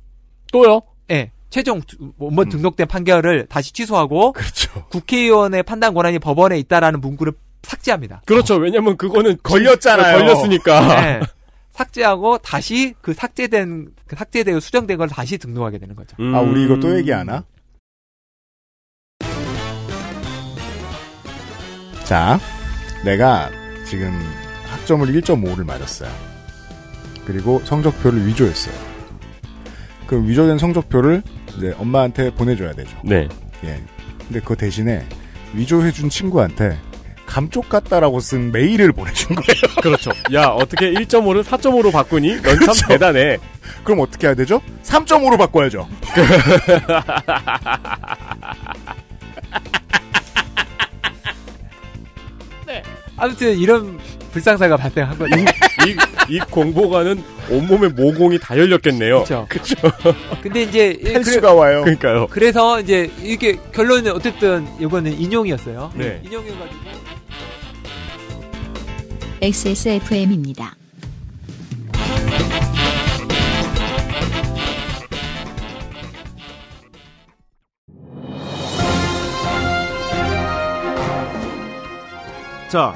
또요? 예. 네, 최종 원본 뭐 음. 등록된 판결을 다시 취소하고 그렇죠. 국회의원의 판단 권한이 법원에 있다라는 문구를 삭제합니다. 그렇죠. 어. 왜냐면 그거는 걸렸잖아요. 네, 걸렸으니까. 네. 삭제하고 다시 그 삭제된 그 삭제되고 수정된 걸 다시 등록하게 되는 거죠. 음. 아 우리 이거 또 얘기하나? 자, 내가 지금 학점을 1.5를 맞았어요. 그리고 성적표를 위조했어요. 그럼 위조된 성적표를 이제 엄마한테 보내줘야 되죠. 네. 예. 근데 그 대신에 위조해준 친구한테 감쪽 같다라고 쓴 메일을 보내준 거예요. (laughs) 그렇죠. 야, 어떻게 1.5를 4.5로 바꾸니? 넌참 그렇죠. 대단해. 그럼 어떻게 해야 되죠? 3.5로 바꿔야죠. (laughs) 아무튼 이런 불상사가 발생한 거죠. 이, 이, 공보관은 온몸에 모공이 다 열렸겠네요. 그렇죠. 근데 이제 탈수가 그래, 와요. 그러니까요. 그래서 이제 이렇게 결론은 어쨌든 이거는 인용이었어요. 네. 인용이어가지고 XSFM입니다. 자,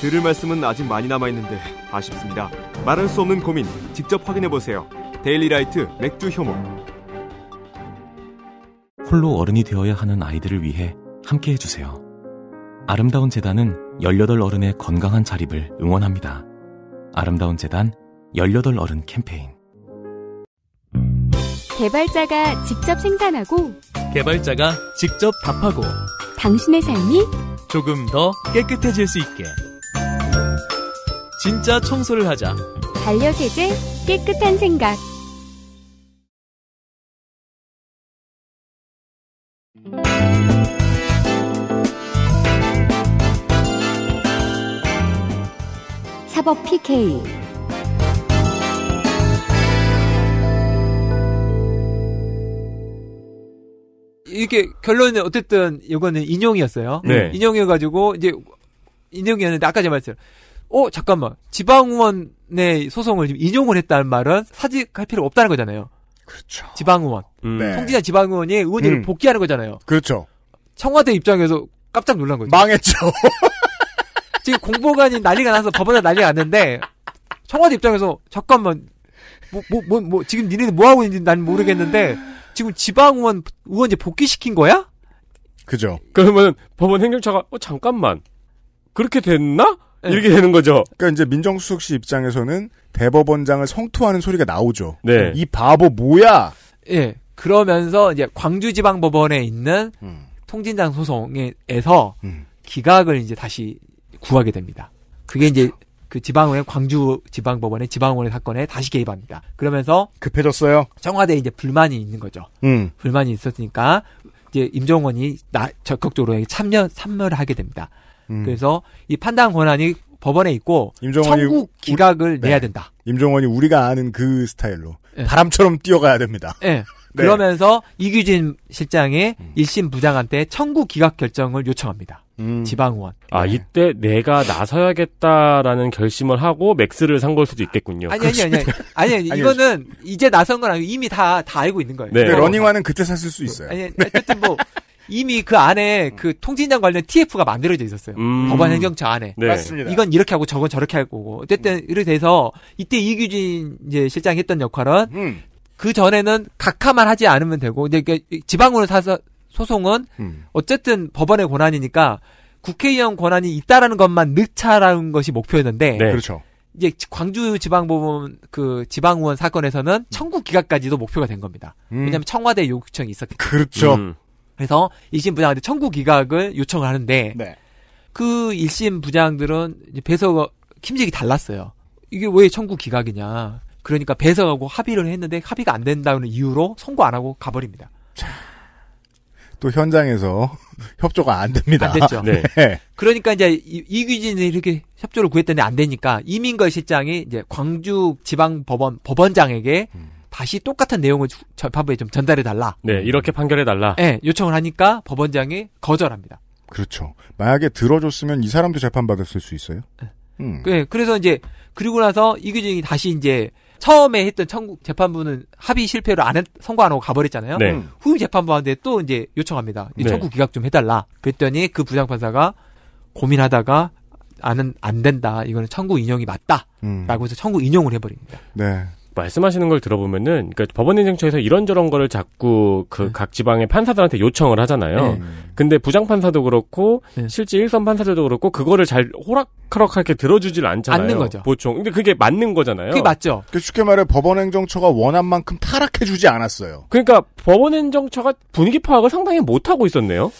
들을 말씀은 아직 많이 남아있는데 아쉽습니다. 말할 수 없는 고민 직접 확인해보세요. 데일리라이트 맥주 효모 홀로 어른이 되어야 하는 아이들을 위해 함께 해주세요. 아름다운 재단은 18 어른의 건강한 자립을 응원합니다. 아름다운 재단 18 어른 캠페인 개발자가 직접 생산하고 개발자가 직접 답하고 당신의 삶이 조금 더 깨끗해질 수 있게 진짜 청소를 하자. 반려세제 깨끗한 생각. 사법 PK 이렇게 결론은 어쨌든 이거는 인용이었어요. 네. 인용해가지고 이제 인용이었는데 아까 제가 말했어요. 어 잠깐만 지방의원의 소송을 지금 인용을 했다는 말은 사직할 필요 없다는 거잖아요. 그렇죠. 지방의원 음. 네. 송진아 지방의원이 의원직을 음. 복귀하는 거잖아요. 그렇죠. 청와대 입장에서 깜짝 놀란 거죠. 망했죠. (laughs) 지금 공보관이 난리가 나서 법원에 난리가 났는데 청와대 입장에서 잠깐만 뭐뭐뭐 뭐, 뭐, 뭐, 지금 니네들 뭐 하고 있는지 난 모르겠는데 지금 지방의원 의원제 복귀시킨 거야? 그죠. 그러면 법원 행정처가 어 잠깐만 그렇게 됐나? 네. 이렇게 되는 거죠. 그러니까 이제 민정수석 씨 입장에서는 대법원장을 성토하는 소리가 나오죠. 네. 이 바보 뭐야? 예. 그러면서 이제 광주지방법원에 있는 음. 통진장 소송에서 음. 기각을 이제 다시 구하게 됩니다. 그게 그렇 이제 그 지방의 광주 지방법원의 지방원의 사건에 다시 개입합니다. 그러면서 급해졌어요. 청와대에 이제 불만이 있는 거죠. 음. 불만이 있었으니까 이제 임종원이 나 적극적으로 참여 참여를 하게 됩니다. 음. 그래서 이 판단 권한이 법원에 있고 임종원이 청구 기각을 우리, 네. 내야 된다. 임종원이 우리가 아는 그 스타일로 네. 바람처럼 뛰어가야 됩니다. 예. (laughs) 네. 그러면서 이규진 실장의 음. 1심 부장한테 청구 기각 결정을 요청합니다. 음. 지방의원. 아 네. 이때 내가 나서야겠다라는 결심을 하고 맥스를 산 걸 수도 있겠군요. 아니 아니 (laughs) 아니 아니, 아니 이거는 이제 나선 건 아니고 이미 다 다 알고 있는 거예요. 네. 러닝화는 그러니까 네. 그때 샀을 수 있어요. 아니 어쨌든 네. 뭐 이미 그 안에 그통신장 관련 TF가 만들어져 있었어요. 음. 법안 행정처 안에. 네. 맞습니다. 이건 이렇게 하고 저건 저렇게 하고. 어쨌든 이래 돼서 이때 이규진 이제 실장이 했던 역할은 음. 그 전에는 각하만 하지 않으면 되고 근데 그러니까 지방으로 사서 소송은 음. 어쨌든 법원의 권한이니까 국회의원 권한이 있다라는 것만 늦차라는 것이 목표였는데 네. 그렇죠. 이제 광주 지방법원 그 지방의원 사건에서는 음. 청구 기각까지도 목표가 된 겁니다. 음. 왜냐하면 청와대 요구청이 있었기 때문에. 그렇죠. 음. 그래서 1심 부장한테 청구 기각을 요청을 하는데 네. 그 1심 부장들은 배석 김직이 달랐어요. 이게 왜 청구 기각이냐. 그러니까 배석하고 합의를 했는데 합의가 안 된다는 이유로 선고 안 하고 가버립니다. 또 현장에서 (laughs) 협조가 안 됩니다. 안 됐죠. 네. 네. 그러니까 이제 이규진이 이렇게 협조를 구했더니 안 되니까 이민걸 실장이 이제 광주 지방법원 법원장에게 음. 다시 똑같은 내용을 재판부에 좀 전달해 달라. 네, 이렇게 판결해 달라. 네, 예, 요청을 하니까 법원장이 거절합니다. 그렇죠. 만약에 들어줬으면 이 사람도 재판받았을 수 있어요. 네. 음. 네, 그래서 이제 그리고 나서 이규진이 다시 이제 처음에 했던 청구 재판부는 합의 실패로 안 했, 선고 안 하고 가버렸잖아요. 네. 음. 후임 재판부한테 또 이제 요청합니다. 이 네. 청구 기각 좀 해달라. 그랬더니 그 부장판사가 고민하다가 아는 안 된다. 이거는 청구 인용이 맞다. 음. 라고 해서 청구 인용을 해버립니다. 네. 말씀하시는 걸 들어보면은 그러니까 법원행정처에서 이런저런 거를 자꾸 그각 네. 지방의 판사들한테 요청을 하잖아요. 네. 근데 부장 판사도 그렇고 네. 실제 일선 판사들도 그렇고 그거를 잘 호락호락하게 들어주질 않잖아요. 않는 거죠. 보통. 근데 그게 맞는 거잖아요. 그게 맞죠. 그 쉽게 말해 법원행정처가 원한 만큼 타락해주지 않았어요. 그러니까 법원행정처가 분위기 파악을 상당히 못하고 있었네요.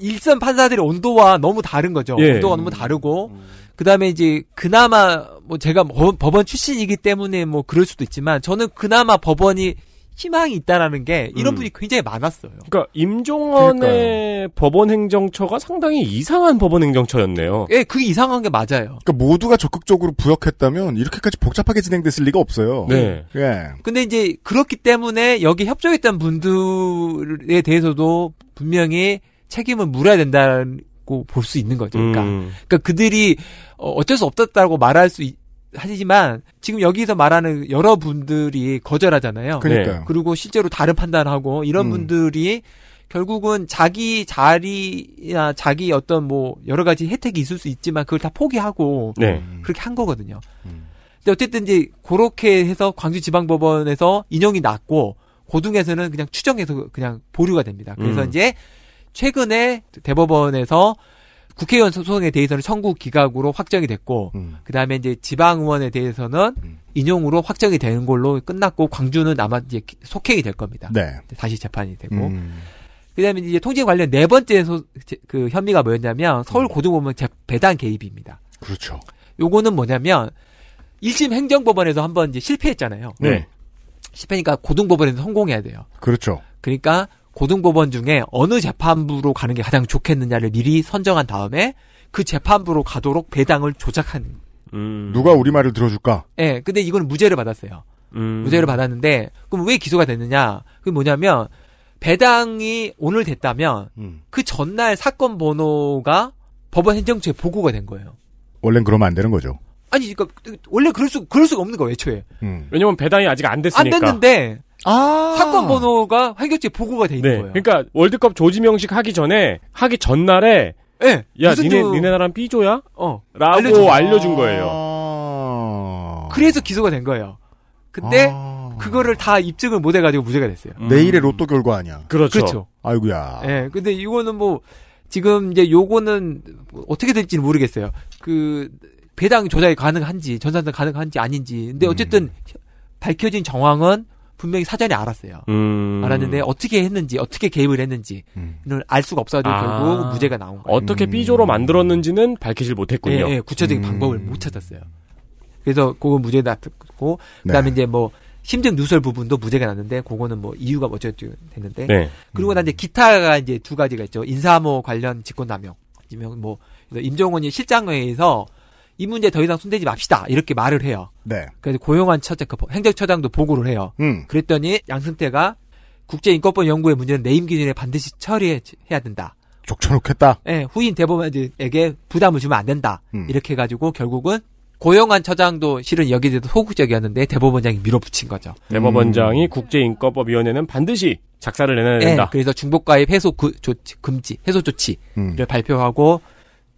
일선 판사들의 온도와 너무 다른 거죠. 예. 온도가 너무 다르고 음. 그다음에 이제 그나마 뭐 제가 뭐 법원 출신이기 때문에 뭐 그럴 수도 있지만 저는 그나마 법원이 희망이 있다라는 게 이런 음. 분이 굉장히 많았어요. 그러니까 임종원의 법원 행정처가 상당히 이상한 법원 행정처였네요. 예, 그 이상한 게 맞아요. 그러니까 모두가 적극적으로 부역했다면 이렇게까지 복잡하게 진행됐을 리가 없어요. 네. 예. 근데 이제 그렇기 때문에 여기 협조했던 분들에 대해서도 분명히 책임을 물어야 된다는 갖고 볼수 있는 거죠. 그러니까, 음. 그러니까 그들이 어, 어쩔 수 없었다고 말할 수 있, 하지만 지금 여기서 말하는 여러분들이 거절하잖아요. 네. 그러니까요. 그리고 실제로 다른 판단하고 이런 음. 분들이 결국은 자기 자리나 자기 어떤 뭐 여러 가지 혜택이 있을 수 있지만 그걸 다 포기하고 네. 그렇게 한 거거든요. 음. 근데 어쨌든 이제 그렇게 해서 광주지방법원에서 인용이 났고 고등에서는 그냥 추정해서 그냥 보류가 됩니다. 그래서 음. 이제 최근에 대법원에서 국회의원 소송에 대해서는 청구 기각으로 확정이 됐고 음. 그다음에 이제 지방 의원에 대해서는 음. 인용으로 확정이 되는 걸로 끝났고 광주는 아마 이제 속행이 될 겁니다. 네. 다시 재판이 되고 음. 그다음에 이제 통제 관련 네 번째 소, 그 혐의가 뭐였냐면 서울 음. 고등법원 배당 개입입니다. 그렇죠. 요거는 뭐냐면 1심 행정법원에서 한번 이제 실패했잖아요. 네. 실패니까 고등법원에서 성공해야 돼요. 그렇죠. 그러니까 고등법원 중에 어느 재판부로 가는 게 가장 좋겠느냐를 미리 선정한 다음에 그 재판부로 가도록 배당을 조작하는. 음. 누가 우리 말을 들어줄까? 예. 네, 근데 이거는 무죄를 받았어요. 음. 무죄를 받았는데 그럼 왜 기소가 됐느냐? 그게 뭐냐면 배당이 오늘 됐다면 음. 그 전날 사건 번호가 법원 행정처에 보고가 된 거예요. 원래는 그러면 안 되는 거죠. 아니, 그러니까 원래 그럴 수 그럴 수가 없는 거예요, 애초에. 음. 왜냐면 배당이 아직 안 됐으니까. 안 됐는데 아~ 사건 번호가 환경지 보고가 돼 있는 네. 거예요. 그러니까 월드컵 조지명식 하기 전에 하기 전날에 예. 네. 야 니네 저... 니네 나라 B조야? 어. 라고 알려준, 알려준 거예요. 아~ 그래서 기소가 된 거예요. 근데 아~ 그거를 다 입증을 못 해가지고 무죄가 됐어요. 음. 내일의 로또 결과 아니야. 그렇죠. 그렇죠. 아이구야 예. 네. 근데 이거는 뭐 지금 이제 요거는 뭐 어떻게 될지는 모르겠어요. 그 배당 조작이 가능한지 전산상 가능한지 아닌지. 근데 음. 어쨌든 음. 밝혀진 정황은 분명히 사전에 알았어요. 음. 알았는데 어떻게 했는지 어떻게 개입을 했는지 음. 이걸 알 수가 없어가지고 아. 결국 무죄가 나온 거예요. 어떻게 삐조로 음. 만들었는지는 밝히질 못했군요. 예, 예, 구체적인 음. 방법을 못 찾았어요. 그래서 그거 무죄 났고 네. 그다음에 네. 이제 뭐 심증 누설 부분도 무죄가 났는데 그거는 뭐 이유가 뭐 어쨌든 됐는데 네. 그리고 난 이제 기타가 이제 두 가지가 있죠 인사모 관련 직권남용 아니면 뭐, 뭐 임종원이 실장회의에서 이 문제 더 이상 손대지 맙시다 이렇게 말을 해요. 네. 그래서 고용한 처제 그 행정처장도 보고를 해요. 음. 그랬더니 양승태가 국제인권법 연구의 문제는 내임 기준에 반드시 처리해야 된다. 족쳐놓겠다. 예, 네, 후임 대법관에게 부담을 주면 안 된다. 음. 이렇게 해가지고 결국은 고용한 처장도 실은 여기에 대해서 소극적이었는데 대법원장이 밀어붙인 거죠. 대법원장이 음. 국제인권법위원회는 반드시 작사를 내놔야 예, 된다. 네, 그래서 중복가입 해소 그, 조치, 금지, 해소 조치를 음. 발표하고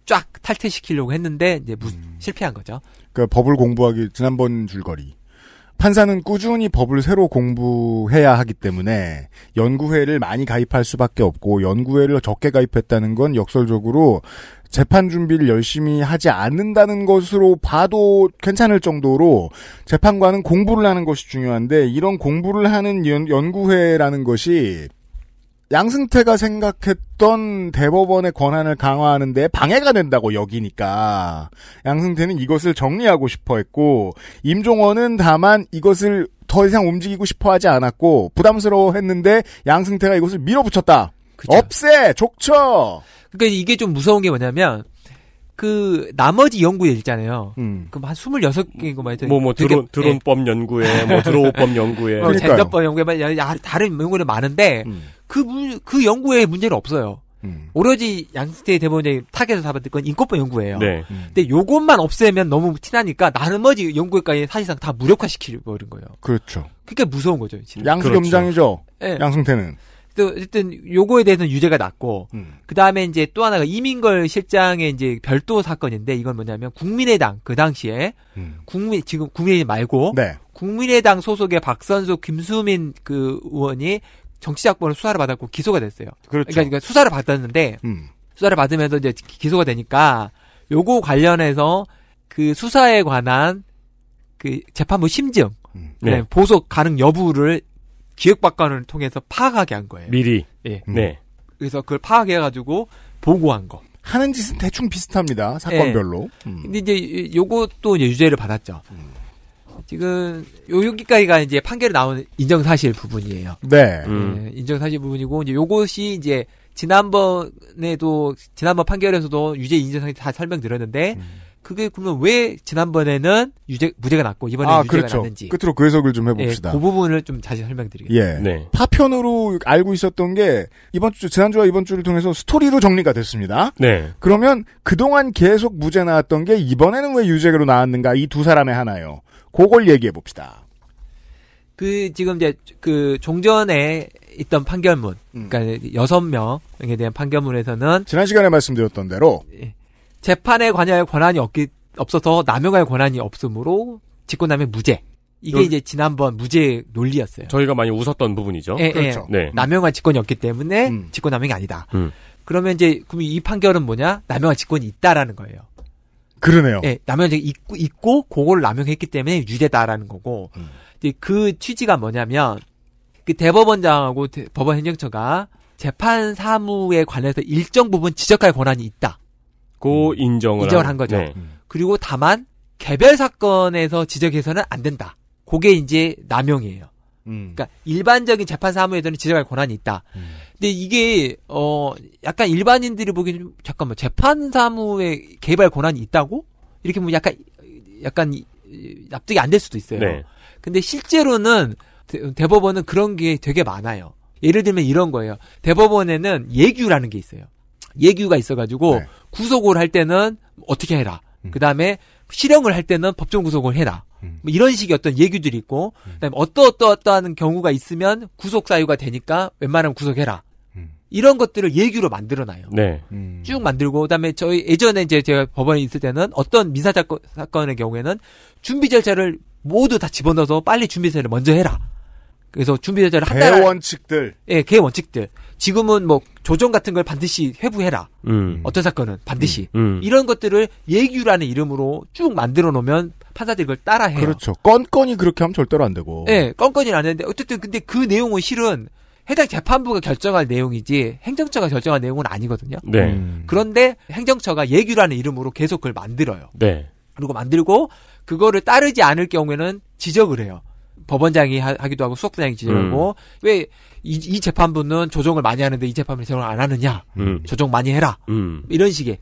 쫙 탈퇴시키려고 했는데 이제 무, 음. 실패한 거죠. 그러니까 법을 공부하기 지난번 줄거리. 판사는 꾸준히 법을 새로 공부해야 하기 때문에 연구회를 많이 가입할 수밖에 없고 연구회를 적게 가입했다는 건 역설적으로 재판 준비를 열심히 하지 않는다는 것으로 봐도 괜찮을 정도로 재판관은 공부를 하는 것이 중요한데 이런 공부를 하는 연, 연구회라는 것이 양승태가 생각했던 대법원의 권한을 강화하는 데 방해가 된다고 여기니까 양승태는 이것을 정리하고 싶어 했고 임종원은 다만 이것을 더 이상 움직이고 싶어 하지 않았고 부담스러워 했는데 양승태가 이것을 밀어붙였다. 그쵸. 없애! 족쳐! 그러니까 이게 좀 무서운 게 뭐냐면 그 나머지 연구에 있잖아요. 음. 그한 26개인가 말이죠. 뭐뭐 드론 드론법 연구에 예. 뭐드론법 연구에 뭐, (laughs) 뭐 젠더법 연구에 뭐, 야, 다른 연구는 많은데 음. 그, 문, 그 연구에 문제는 없어요. 음. 오로지 양승태 대법원의 장 타겟을 잡은 건 인권법 연구예요. 네. 음. 근데 요것만 없애면 너무 티나니까 나머지 연구까지 사실상 다 무력화시키버린 거예요. 그렇죠. 그게 무서운 거죠. 양수겸장이죠. 그렇죠. 네. 양승태는. 또 어쨌든 요거에 대해서는 유죄가 났고 음. 그다음에 이제 또 하나가 이민걸 실장의 이제 별도 사건인데 이건 뭐냐면 국민의당 그 당시에 음. 국민 지금 국민의 말고 네. 국민의당 소속의 박선수 김수민 그 의원이 정치자학번을 수사를 받았고 기소가 됐어요. 그렇죠. 그러니까, 그러니까, 수사를 받았는데 음. 수사를 받으면서 이제 기소가 되니까 요거 관련해서 그 수사에 관한 그 재판부 심증 음. 네, 네. 보석 가능 여부를 기획박관을 통해서 파악하게 한 거예요. 미리. 예. 음. 네. 그래서 그걸 파악해가지고 보고한 거. 하는 짓은 대충 비슷합니다. 사건별로. 예. 음. 근데 이제 요것도 이제 유죄를 받았죠. 음. 지금 요 여기까지가 이제 판결에 나온 인정 사실 부분이에요. 네. 예, 음. 인정 사실 부분이고 이제 요것이 이제 지난번에도 지난번 판결에서도 유죄 인정 사실 다 설명드렸는데 음. 그게 그러면 왜 지난번에는 유죄 무죄가 났고 이번에 아, 유죄가 그렇죠. 났는지 끝으로 그 해석을 좀 예, 해봅시다. 예, 그 부분을 좀 자세히 설명드리겠습니다. 예. 네. 파편으로 알고 있었던 게 이번 주 지난주와 이번 주를 통해서 스토리로 정리가 됐습니다. 네. 그러면 그동안 계속 무죄 나왔던 게 이번에는 왜 유죄로 나왔는가 이 두 사람의 하나요. 그걸 얘기해 봅시다. 그 지금 이제 그 종전에 있던 판결문, 음. 그러니까 여섯 명에 대한 판결문에서는 지난 시간에 말씀드렸던 대로 예, 재판에 관여할 권한이 없기 없어서 남용할 권한이 없으므로 직권남의 무죄. 이게 요... 이제 지난번 무죄 논리였어요. 저희가 많이 웃었던 부분이죠. 예, 예. 그렇죠. 예. 네. 남용할 직권이 없기 때문에 음. 직권남용이 아니다. 음. 그러면 이제 그럼 이 판결은 뭐냐? 남용할 직권이 있다라는 거예요. 그러네요. 네, 남용적 있고, 있고, 그걸 남용했기 때문에 유죄다라는 거고, 음. 이제 그 취지가 뭐냐면, 그 대법원장하고 대, 법원 행정처가 재판 사무에 관해서 련 일정 부분 지적할 권한이 있다. 고 음. 인정을. 인정을 한, 한 거죠. 네. 음. 그리고 다만, 개별 사건에서 지적해서는 안 된다. 그게 이제 남용이에요. 음. 그러니까 일반적인 재판 사무에서는 지적할 권한이 있다. 음. 근데 이게 어 약간 일반인들이 보기엔 잠깐만 재판 사무의 개발 권한이 있다고 이렇게 보면 약간 약간 납득이 안 될 수도 있어요. 네. 근데 실제로는 대, 법원은 그런 게 되게 많아요. 예를 들면 이런 거예요. 대법원에는 예규라는 게 있어요. 예규가 있어가지고 네. 구속을 할 때는 어떻게 해라. 음. 그 다음에 실형을 할 때는 법정 구속을 해라. 음. 뭐 이런 식의 어떤 예규들이 있고, 음. 그다음에 어떠어떠어떠 하는 경우가 있으면 구속 사유가 되니까 웬만하면 구속해라. 이런 것들을 예규로 만들어놔요. 네. 음. 쭉 만들고 그다음에 저희 예전에 이제 제가 법원에 있을 때는 어떤 민사 사건 사건의 경우에는 준비 절차를 모두 다 집어넣어서 빨리 준비 절차를 먼저 해라. 그래서 준비 절차를 한 달. 개원칙들. 예, 개원칙들. 지금은 뭐 조정 같은 걸 반드시 회부해라. 음. 어떤 사건은 반드시 음. 음. 이런 것들을 예규라는 이름으로 쭉 만들어 놓으면 판사들이 그걸 따라해요. 그렇죠. 건건이 그렇게 하면 절대로 안 되고. 예, 건건이 안 되는데 어쨌든 근데 그 내용은 실은 해당 재판부가 결정할 내용이지 행정처가 결정할 내용은 아니거든요. 네. 음. 그런데 행정처가 예규라는 이름으로 계속 그걸 만들어요. 네. 그리고 만들고 그거를 따르지 않을 경우에는 지적을 해요. 법원장이 하, 기도 하고 수석부장이 지적하고 음. 왜이 이 재판부는 조정을 많이 하는데 이 재판부는 조정을 안 하느냐 음. 조정 많이 해라 음. 이런 식의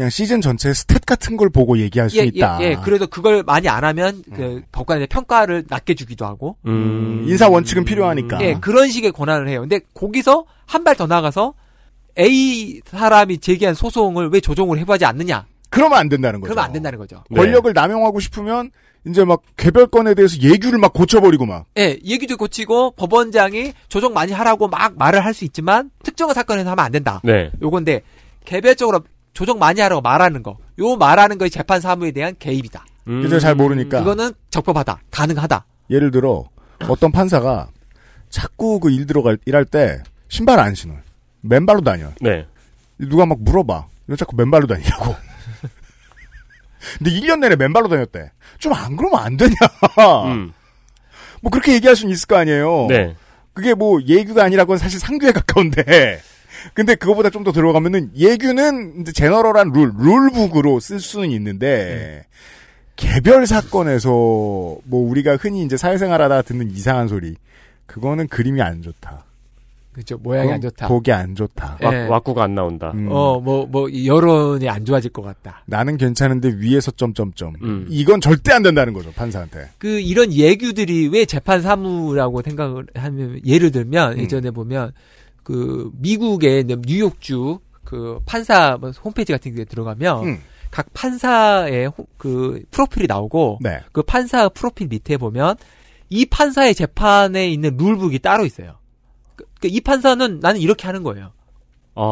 그냥 시즌 전체 스탯 같은 걸 보고 얘기할 수 예, 예 있다. 예, 예. 그래서 그걸 많이 안 하면 그 법관의 평가를 낮게 주기도 하고 음. 음 인사 원칙은 필요하니까. 예, 그런 식의 권한을 해요. 근데 거기서 한 발 더 나가서 A 사람이 제기한 소송을 왜 조정을 해보지 않느냐? 그러면 안 된다는 거죠. 그러면 안 된다는 거죠. 네. 권력을 남용하고 싶으면 이제 막 개별 권에 대해서 예규를 막 고쳐버리고 막. 예, 네, 예규도 고치고 법원장이 조정 많이 하라고 막 말을 할 수 있지만 특정한 사건에서 하면 안 된다. 네. 요건데 개별적으로 조정 많이 하라고 말하는 거. 요 말하는 거의 재판 사무에 대한 개입이다. 음. 그죠 잘 모르니까. 이거는 적법하다. 가능하다. 예를 들어 어떤 판사가 자꾸 그 일 들어갈 일할 때 신발 안 신어. 맨발로 다녀. 네. 누가 막 물어봐. 이왜 자꾸 맨발로 다니라고 (laughs) 근데 1년 내내 맨발로 다녔대. 좀 안 그러면 안 되냐. 음. 뭐 그렇게 얘기할 수는 있을 거 아니에요. 네. 그게 뭐 예의가 아니라 건 사실 상규에 가까운데. 근데 그거보다 좀 더 들어가면은 예규는 이제 제너럴한 룰, 룰북으로 쓸 수는 있는데 음. 개별 사건에서 뭐 우리가 흔히 이제 사회생활하다 듣는 이상한 소리 그거는 그림이 안 좋다. 그죠 모양이 안 좋다. 보기 안 좋다. 예. 와꾸가 안 나온다. 음. 어뭐뭐 뭐, 뭐 여론이 안 좋아질 것 같다. 나는 괜찮은데 위에서 점점점. 음. 이건 절대 안 된다는 거죠 판사한테. 그 이런 예규들이 왜 재판 사무라고 생각을 하면 예를 들면 음. 예전에 보면 그 미국의 뉴욕주 그 판사 뭐 홈페이지 같은 데 들어가면 음. 각 판사의 그 프로필이 나오고 네. 그 판사 프로필 밑에 보면 이 판사의 재판에 있는 룰북이 따로 있어요. 그, 그러니까 이 판사는 나는 이렇게 하는 거예요. 아.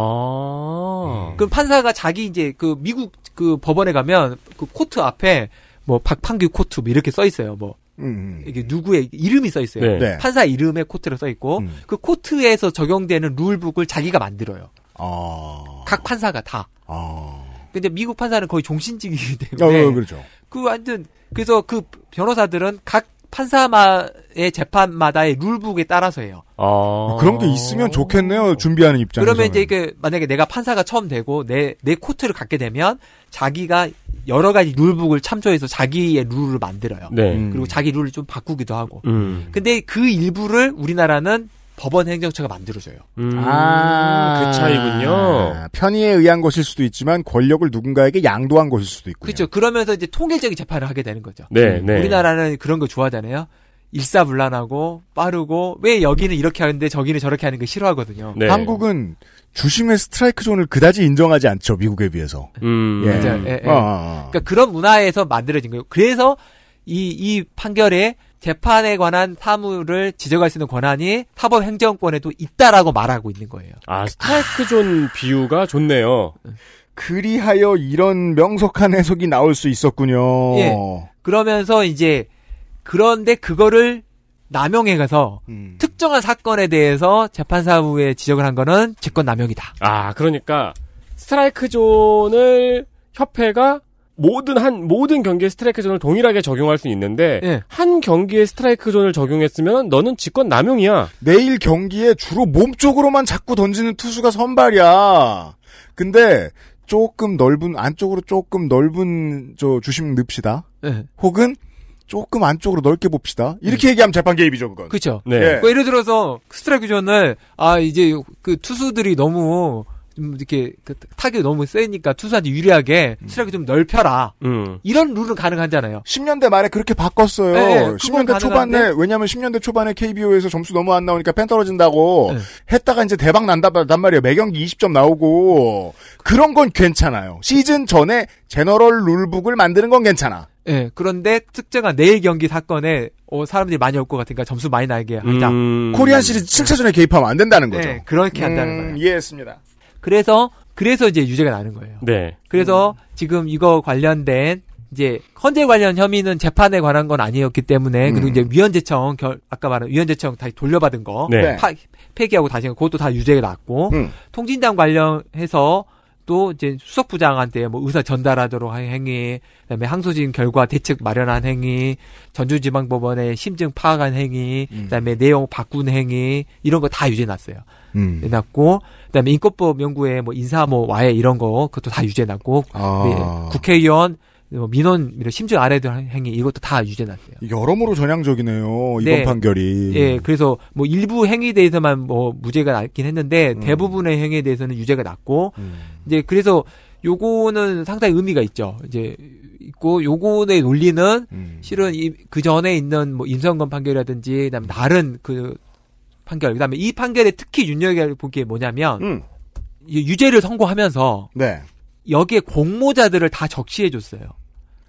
음. 그럼 판사가 자기 이제 그 미국 그 법원에 가면 그 코트 앞에 뭐 박판규 코트 뭐 이렇게 써 있어요. 뭐 음, 음. 이게 누구의 이름이 써 있어요. 네. 네. 판사 이름의 코트로 써 있고 음. 그 코트에서 적용되는 룰북을 자기가 만들어요. 아... 각 판사가 다. 아... 근데 미국 판사는 거의 종신직이기 아, 때문에. 어, 그렇죠. 그 완전 그래서 그 변호사들은 각 판사마의 재판마다의 룰북에 따라서해요 아... 그런 게 있으면 좋겠네요. 준비하는 입장에서. 그러면 이제 그 만약에 내가 판사가 처음 되고 내 내 코트를 갖게 되면 자기가 여러 가지 룰북을 참조해서 자기의 룰을 만들어요. 네. 그리고 자기 룰을 좀 바꾸기도 하고. 음. 근데 그 일부를 우리나라는 법원 행정처가 만들어져요 음, 아, 그 차이군요. 아, 편의에 의한 것일 수도 있지만 권력을 누군가에게 양도한 것일 수도 있고요. 그렇죠. 그러면서 이제 통일적인 재판을 하게 되는 거죠. 네, 음. 네. 우리나라는 그런 거 좋아하잖아요. 일사불란하고 빠르고 왜 여기는 이렇게 하는데 저기는 저렇게 하는 거 싫어하거든요. 네. 한국은 주심의 스트라이크 존을 그다지 인정하지 않죠 미국에 비해서. 음. 예. 맞아요. 예, 예. 아. 그러니까 그런 문화에서 만들어진 거예요. 그래서 이 이 판결에 재판에 관한 사무를 지적할 수 있는 권한이 사법 행정권에도 있다라고 말하고 있는 거예요. 아, 스타크존 아... 비유가 좋네요. 그리하여 이런 명석한 해석이 나올 수 있었군요. 예. 그러면서 이제 그런데 그거를 남용해 가서 음. 특정한 사건에 대해서 재판사무에 지적을 한 거는 직권 남용이다. 아, 그러니까 스트라이크 존을 협회가 모든 한 모든 경기에 스트라이크 존을 동일하게 적용할 수 있는데 예. 한 경기에 스트라이크 존을 적용했으면 너는 직권 남용이야. 내일 경기에 주로 몸 쪽으로만 자꾸 던지는 투수가 선발이야. 근데 조금 넓은 안쪽으로 조금 넓은 저 주심 늪시다. 예. 혹은 조금 안쪽으로 넓게 봅시다. 이렇게 음. 얘기하면 재판 개입이죠, 그건. 그렇죠. 네. 예. 그러니까 예를 들어서 스트라이크 존을 아 이제 그 투수들이 너무 좀 이렇게 그 타격이 너무 세니까 투수한테 유리하게 시력이 음. 좀 넓혀라. 음. 이런 룰은 가능하잖아요. 10년대 말에 그렇게 바꿨어요. 네, 예, 10년대 예, 초반에 왜냐하면 10년대 초반에 KBO에서 점수 너무 안 나오니까 팬 떨어진다고 네. 했다가 이제 대박 난다 단 말이에요. 매경기 20점 나오고 그런 건 괜찮아요. 시즌 전에 제너럴 룰북을 만드는 건 괜찮아. 예, 네, 그런데 특정한 내일 경기 사건에 어, 사람들이 많이 올 것 같으니까 점수 많이 나게 하자. 음... 코리안 시리즈 7차전에 음. 개입하면 안 된다는 거죠. 네, 그렇게 한다는 음... 거예요. 이해했습니다. 그래서 그래서 이제 유죄가 나는 거예요. 네. 그래서 음. 지금 이거 관련된 이제 헌재 관련 혐의는 재판에 관한 건 아니었기 때문에 음. 그리고 이제 위헌재청결 아까 말한 위헌재청 다시 돌려받은 거 네. 네. 파, 폐기하고 다시 그것도 다 유죄가 났고 음. 통진당 관련해서 또 이제 수석 부장한테 뭐 의사 전달하도록 한 행위, 그다음에 항소진 결과 대책 마련한 행위, 전주지방법원의 심증 파악한 행위, 음. 그다음에 내용 바꾼 행위 이런 거 다 유죄났어요. 음. 해놨고 그다음에 인권법 연구에 뭐 인사 뭐 와해 이런 거 그것도 다 유죄났고 아. 예, 국회의원 뭐 민원 이런 심지어 아래도 행위 이것도 다 유죄났어요. 여러모로 전향적이네요 이번 네. 판결이. 예, 네, 그래서 뭐 일부 행위에 대해서만 뭐 무죄가 났긴 했는데 음. 대부분의 행위에 대해서는 유죄가 났고 음. 이제 그래서 요거는 상당히 의미가 있죠. 이제 있고 요거의 논리는 음. 실은 이, 그 전에 있는 뭐 임성건 판결이라든지 그다음에 음. 다른 그 판결 그다음에 이 판결에 특히 윤여겨 보기에 뭐냐면 음. 유죄를 선고하면서 네. 여기에 공모자들을 다 적시해 줬어요.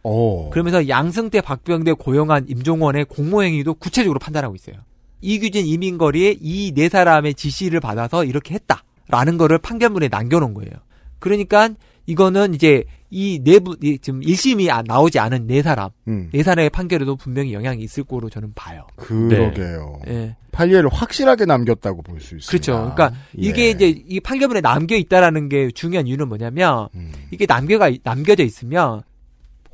오. 그러면서 양승태 박병대 고용한 임종원의 공모 행위도 구체적으로 판단하고 있어요. 이규진 이민거리의 이 네 사람의 지시를 받아서 이렇게 했다라는 거를 판결문에 남겨놓은 거예요. 그러니까 이거는 이제 이 내부 이 지금 일심이 아, 나오지 않은 네 사람 음. 네 사람의 판결에도 분명히 영향이 있을 거로 저는 봐요. 그러게요. 네. 네. 판례를 확실하게 남겼다고 볼 수 있습니다. 그렇죠. 그러니까 예. 이게 이제 이 판결문에 남겨 있다라는 게 중요한 이유는 뭐냐면 음. 이게 남겨가 남겨져 있으면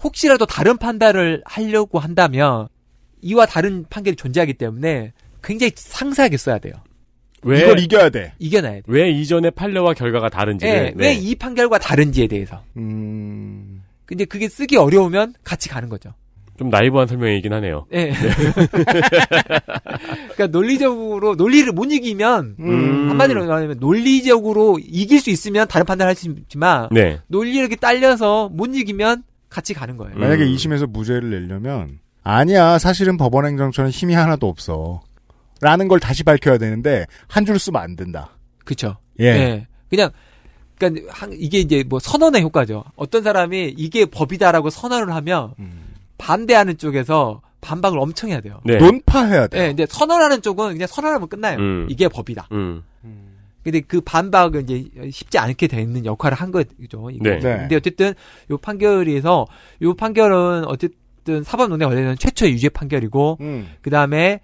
혹시라도 다른 판단을 하려고 한다면 이와 다른 판결이 존재하기 때문에 굉장히 상세하게 써야 돼요. 왜, 이걸 이겨야 돼. 이겨놔야 돼. 왜 이전의 판례와 결과가 다른지. 예, 네, 네. 왜이 판결과 다른지에 대해서. 음. 근데 그게 쓰기 어려우면 같이 가는 거죠. 좀 나이브한 설명이긴 하네요. 예. 네. (laughs) 그러니까 논리적으로 논리를 못 이기면 음. 한마디로 말하면 논리적으로 이길 수 있으면 다른 판단을 할 수 있지만 네. 논리 이렇게 딸려서 못 이기면 같이 가는 거예요. 만약에 2심에서 음. 무죄를 내려면 아니야 사실은 법원 행정처는 힘이 하나도 없어. 라는 걸 다시 밝혀야 되는데 한 줄 쓰면 안 된다. 그렇죠. 예. 예. 그냥 그러니까 이게 이제 뭐 선언의 효과죠. 어떤 사람이 이게 법이다라고 선언을 하면 음. 반대하는 쪽에서 반박을 엄청 해야 돼요. 네. 논파해야 돼 네, 예, 근데 선언하는 쪽은 그냥 선언하면 끝나요. 음. 이게 법이다. 음. 근데 그 반박은 이제 쉽지 않게 되는 역할을 한 거죠. 이거. 네. 네. 근데 어쨌든 요 판결에서 요 판결은 어쨌든 사법 논쟁 관련된 최초의 유죄 판결이고 음. 그다음에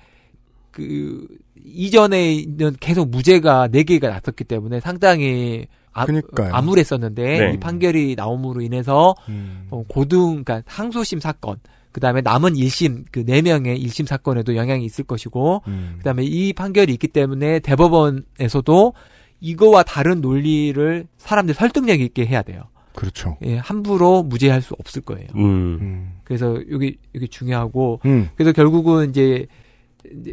그 이전에 있는 계속 무죄가 4개가 났었기 때문에 상당히 아, 암울했었는데 네. 이 판결이 나옴으로 인해서 음. 어, 고등 그러니까 항소심 사건 그다음에 남은 1심 그 4명의 1심 사건에도 영향이 있을 것이고 음. 그다음에 이 판결이 있기 때문에 대법원에서도 이거와 다른 논리를 사람들 설득력 있게 해야 돼요. 그렇죠. 예, 함부로 무죄할 수 없을 거예요. 음. 음. 그래서 여기 여기 중요하고 음. 그래서 결국은 이제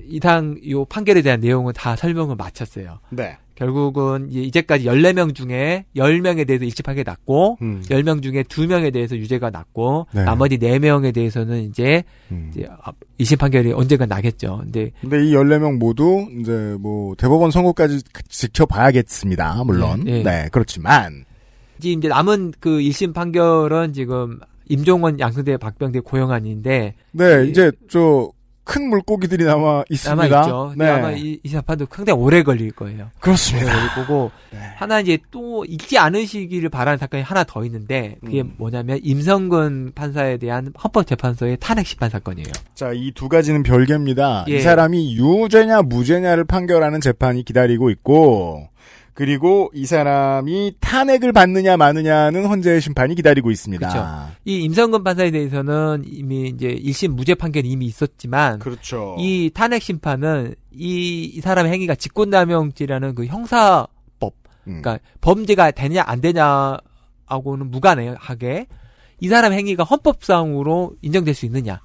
이상 요 판결에 대한 내용은 다 설명을 마쳤어요. 네. 결국은 이제까지 14명 중에 10명에 대해서 일치판결이 났고 음. 10명 중에 2명에 대해서 유죄가 났고 네. 나머지 4명에 대해서는 이제, 음. 이제 2심 아, 판결이 언제가 나겠죠. 근데 근데 이 14명 모두 이제 뭐 대법원 선고까지 지켜봐야겠습니다. 물론. 네, 네. 네 그렇지만 이제 남은 그 1심 판결은 지금 임종원 양승대 박병대 고영환인데 네, 그 이제 저큰 물고기들이 남아 있습니다. 남아 있죠. 네. 아마 이, 이 사판도 상당히 오래 걸릴 거예요. 그렇습니다. 걸릴 거고 네. 하나 이제 또 읽지 않으시기를 바라는 사건이 하나 더 있는데 그게 음. 뭐냐면 임성근 판사에 대한 헌법재판소의 탄핵 심판 사건이에요. 자, 이 두 가지는 별개입니다. 예. 이 사람이 유죄냐 무죄냐를 판결하는 재판이 기다리고 있고 그리고 이 사람이 탄핵을 받느냐 마느냐는 헌재의 심판이 기다리고 있습니다. 그렇죠. 이 임성근 판사에 대해서는 이미 이제 1심 무죄 판결이 이미 있었지만 그렇죠. 이 탄핵 심판은 이, 이 사람의 행위가 직권남용죄라는 그 형사법 음. 그러니까 범죄가 되냐 안 되냐하고는 무관하게 이 사람 행위가 헌법상으로 인정될 수 있느냐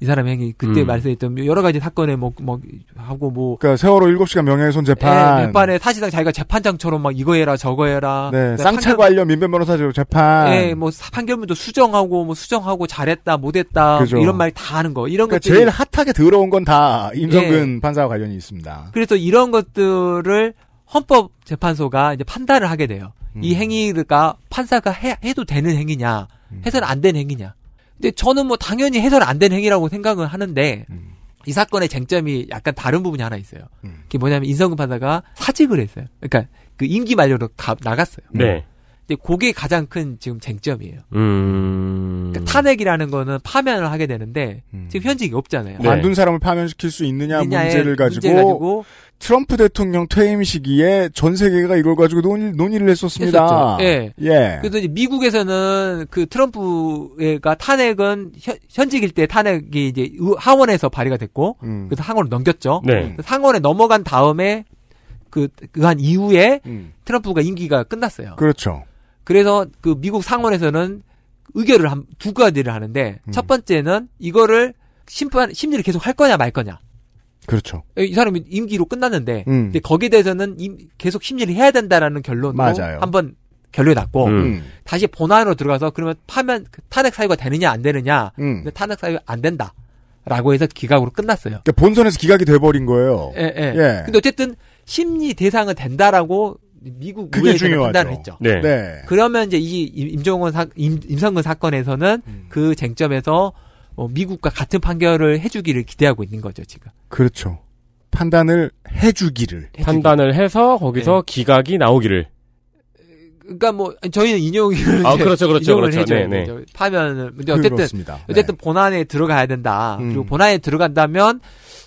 이 사람의 행위 그때 음. 말씀했던 여러 가지 사건에 뭐, 뭐 하고 뭐그니까 세월호 7시간 명예훼손 예, 재판 예, 재판에 사실상 자기가 재판장처럼 막 이거 해라 저거 해라 네, 쌍차 관련 민변 변호사제로 재판 예, 뭐 판결문도 수정하고 뭐 수정하고 잘했다 못했다 뭐 이런 말 다 하는 거 이런 그러니까 것들 제일 핫하게 들어온 건 다 임성근 예. 판사와 관련이 있습니다. 그래서 이런 것들을 헌법 재판소가 이제 판단을 하게 돼요. 음. 이 행위가 판사가 해, 해도 되는 행위냐 음. 해서는 안 되는 행위냐 근데 저는 뭐 당연히 해설 안 되는 행위라고 생각을 하는데 음. 이 사건의 쟁점이 약간 다른 부분이 하나 있어요. 음. 그게 뭐냐면 인성근 판사가 사직을 했어요. 그러니까 그 임기 만료로 가, 나갔어요. 네. 근데 그게 가장 큰 지금 쟁점이에요. 음... 그러니까 탄핵이라는 거는 파면을 하게 되는데 음... 지금 현직이 없잖아요. 네. 만둔 사람을 파면시킬 수 있느냐 문제를 가지고, 가지고, 트럼프 대통령 퇴임 시기에 전 세계가 이걸 가지고 논의, 를 했었습니다. 예. 예. 그래서 이제 미국에서는 그 트럼프가 탄핵은 현, 직일때 탄핵이 이제 하원에서 발의가 됐고 음. 그래서 상원을 넘겼죠. 네. 상원에 넘어간 다음에 그, 그 한 이후에 음. 트럼프가 임기가 끝났어요. 그렇죠. 그래서 그 미국 상원에서는 의결을 한, 두 가지를 하는데 음. 첫 번째는 이거를 심판 심리를 계속 할 거냐 말 거냐. 그렇죠. 이 사람이 임기로 끝났는데 음. 근데 거기에 대해서는 임, 계속 심리를 해야 된다라는 결론으 한번 결론이 났고 음. 다시 본안으로 들어가서 그러면 파면 그 탄핵 사유가 되느냐 안 되느냐. 음. 근데 탄핵 사유 안 된다. 라고 해서 기각으로 끝났어요. 그러니까 본선에서 기각이 돼버린 거예요. 예, 예. 예. 근데 어쨌든 심리 대상은 된다라고 미국 그게 중요하죠. 했죠. 네. 네. 그러면 이제 이 임종원 사, 임, 임성근 사건에서는 음. 그 쟁점에서 어, 미국과 같은 판결을 해주기를 기대하고 있는 거죠 지금. 그렇죠. 판단을 해주기를 판단을 해서 거기서 네. 기각이 나오기를. 그러니까 뭐 저희는 인용을 아 그렇죠 그렇죠 그렇죠 해줘요. 네, 네. 그렇죠. 파면을 근데 어쨌든 그렇습니다. 어쨌든 네. 본안에 들어가야 된다. 음. 그리고 본안에 들어간다면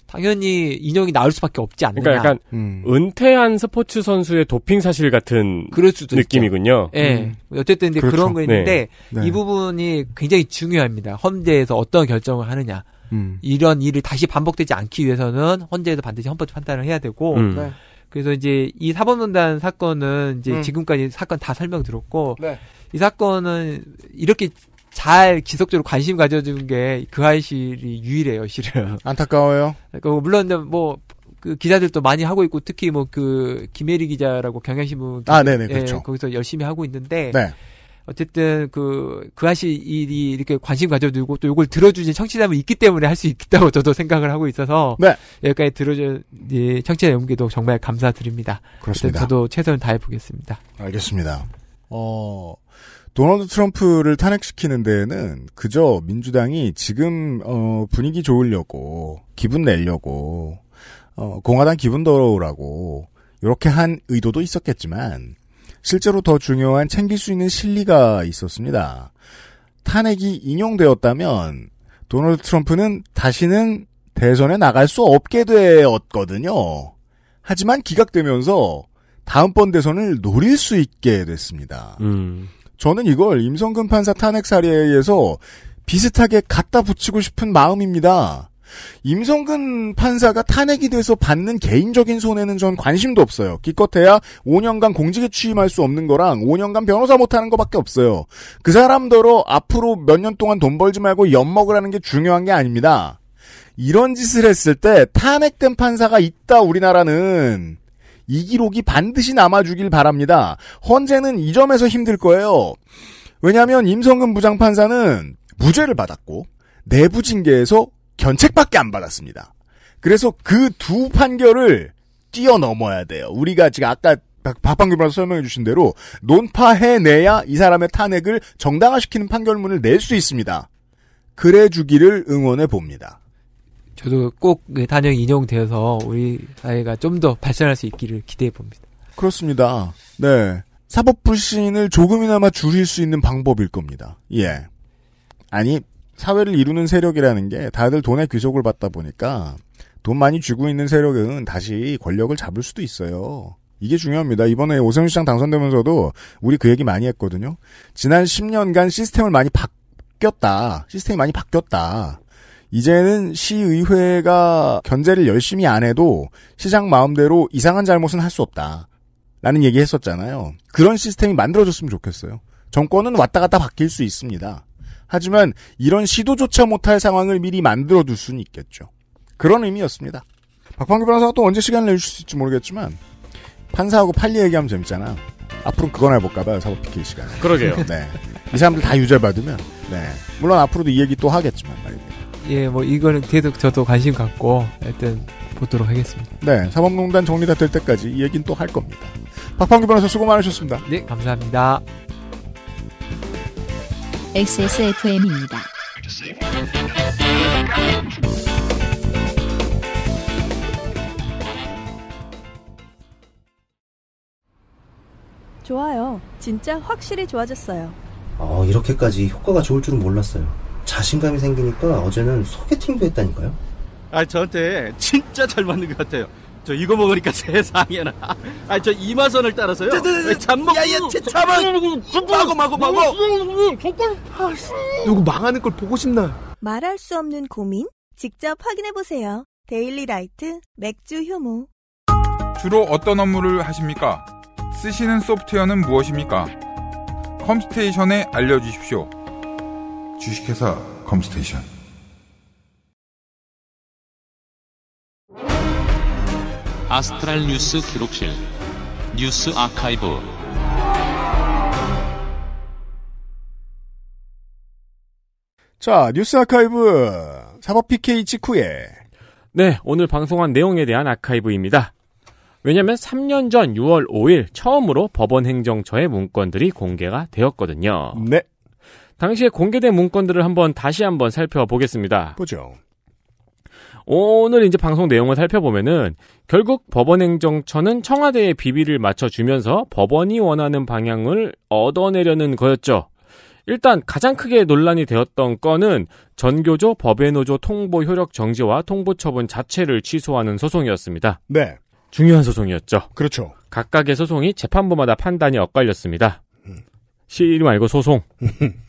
당연히 인형이 나올 수밖에 없지 않느냐. 그러니까 약간 음. 은퇴한 스포츠 선수의 도핑 사실 같은 느낌이군요. 예. 네. 음. 어쨌든 이제 그렇죠. 그런 거 있는데 네. 네. 이 부분이 굉장히 중요합니다. 헌재에서 어떤 결정을 하느냐. 음. 이런 일이 다시 반복되지 않기 위해서는 헌재에서 반드시 헌법 판단을 해야 되고 음. 네. 그래서 이제 이 사법농단 사건은 이제 음. 지금까지 사건 다 설명 들었고 네. 이 사건은 이렇게 잘 지속적으로 관심 가져준게그 아이실이 유일해요, 실은. 안타까워요. 그러니까 물론 뭐. 그 기자들도 많이 하고 있고 특히 뭐 그 김혜리 기자라고 경향신문 아 네네 예, 그렇죠 거기서 열심히 하고 있는데 네. 어쨌든 그 그 아시 일이 이렇게 관심 가져두고 또 이걸 들어주신 청취자분 있기 때문에 할 수 있다고 (laughs) 저도 생각을 하고 있어서 네. 여기까지 들어준 예, 청취자 연기도 정말 감사드립니다. 그렇습니다. 저도 최선을 다해 보겠습니다. 알겠습니다. 어, 도널드 트럼프를 탄핵시키는 데에는 그저 민주당이 지금 어, 분위기 좋으려고 기분 내려고 어, 공화당 기분 더러우라고 이렇게 한 의도도 있었겠지만 실제로 더 중요한 챙길 수 있는 실리가 있었습니다. 탄핵이 인용되었다면 도널드 트럼프는 다시는 대선에 나갈 수 없게 되었거든요. 하지만 기각되면서 다음번 대선을 노릴 수 있게 됐습니다. 음. 저는 이걸 임성근 판사 탄핵 사례에 의해서 비슷하게 갖다 붙이고 싶은 마음입니다. 임성근 판사가 탄핵이 돼서 받는 개인적인 손해는 전 관심도 없어요. 기껏해야 5년간 공직에 취임할 수 없는 거랑 5년간 변호사 못하는 거밖에 없어요. 그 사람더러 앞으로 몇 년 동안 돈 벌지 말고 엿먹으라는 게 중요한 게 아닙니다. 이런 짓을 했을 때 탄핵된 판사가 있다 우리나라는 이 기록이 반드시 남아주길 바랍니다. 헌재는 이 점에서 힘들 거예요. 왜냐하면 임성근 부장판사는 무죄를 받았고 내부 징계에서 견책밖에 안 받았습니다. 그래서 그 두 판결을 뛰어넘어야 돼요. 우리가 지금 아까 박방규 변호사 설명해 주신 대로 논파해내야 이 사람의 탄핵을 정당화시키는 판결문을 낼 수 있습니다. 그래 주기를 응원해 봅니다. 저도 꼭단역 그 인용되어서 우리 사회가 좀 더 발전할 수 있기를 기대해 봅니다. 그렇습니다. 네. 사법 불신을 조금이나마 줄일 수 있는 방법일 겁니다. 예. 아니, 사회를 이루는 세력이라는 게 다들 돈의 귀속을 받다 보니까 돈 많이 쥐고 있는 세력은 다시 권력을 잡을 수도 있어요. 이게 중요합니다. 이번에 오세훈 시장 당선되면서도 우리 그 얘기 많이 했거든요. 지난 10년간 시스템을 많이 바뀌었다. 시스템이 많이 바뀌었다. 이제는 시의회가 견제를 열심히 안 해도 시장 마음대로 이상한 잘못은 할 수 없다. 라는 얘기 했었잖아요. 그런 시스템이 만들어졌으면 좋겠어요. 정권은 왔다 갔다 바뀔 수 있습니다. 하지만 이런 시도조차 못할 상황을 미리 만들어둘 수는 있겠죠. 그런 의미였습니다. 박판규 변호사가 또 언제 시간을 내주실 수있지 모르겠지만 판사하고 판리 얘기하면 재밌잖아. 앞으로 그건 해볼까봐요. 사법 PK 시간. 그러게요. 네. 이 사람들 다 유죄 받으면. 네. 물론 앞으로도 이 얘기 또 하겠지만 말입니다. 예, 뭐 이거는 계속 저도 관심 갖고 일단 보도록 하겠습니다. 네, 사법농단 정리가 될 때까지 이 얘기는 또할 겁니다. 박판규 변호사 수고 많으셨습니다. 네, 감사합니다. XSFM입니다. 좋아요. 진짜 확실히 좋아졌어요. 어, 이렇게까지 효과가 좋을 줄은 몰랐어요. 자신감이 생기니까 어제는 소개팅도 했다니까요. 아 저한테 진짜 잘 맞는 것 같아요. 저 이거 먹으니까 (laughs) 세상에나. 아저 이마선을 따라서요. 잠먹. 야야 잠만. 마고 마고 마고. 음, 음, 음, 누구 망하는 걸 보고 싶나? 말할 수 없는 고민 직접 확인해 보세요. 데일리 라이트 맥주 효모. 주로 어떤 업무를 하십니까? 쓰시는 소프트웨어는 무엇입니까? 컴스테이션에 알려주십시오. 주식회사 컴스테이션 아스트랄 뉴스 기록실 뉴스 아카이브 자 뉴스 아카이브 사법 PK 직후에 네 오늘 방송한 내용에 대한 아카이브입니다. 왜냐하면 3년 전 6월 5일 처음으로 법원행정처의 문건들이 공개가 되었거든요. 네. 당시에 공개된 문건들을 한번 다시 한번 살펴보겠습니다. 보죠. 오늘 이제 방송 내용을 살펴보면은 결국 법원행정처는 청와대의 비비를 맞춰주면서 법원이 원하는 방향을 얻어내려는 거였죠. 일단 가장 크게 논란이 되었던 건은 전교조 법외노조 통보 효력 정지와 통보 처분 자체를 취소하는 소송이었습니다. 네. 중요한 소송이었죠. 그렇죠. 각각의 소송이 재판부마다 판단이 엇갈렸습니다. 시일 음. 말고 소송. (laughs)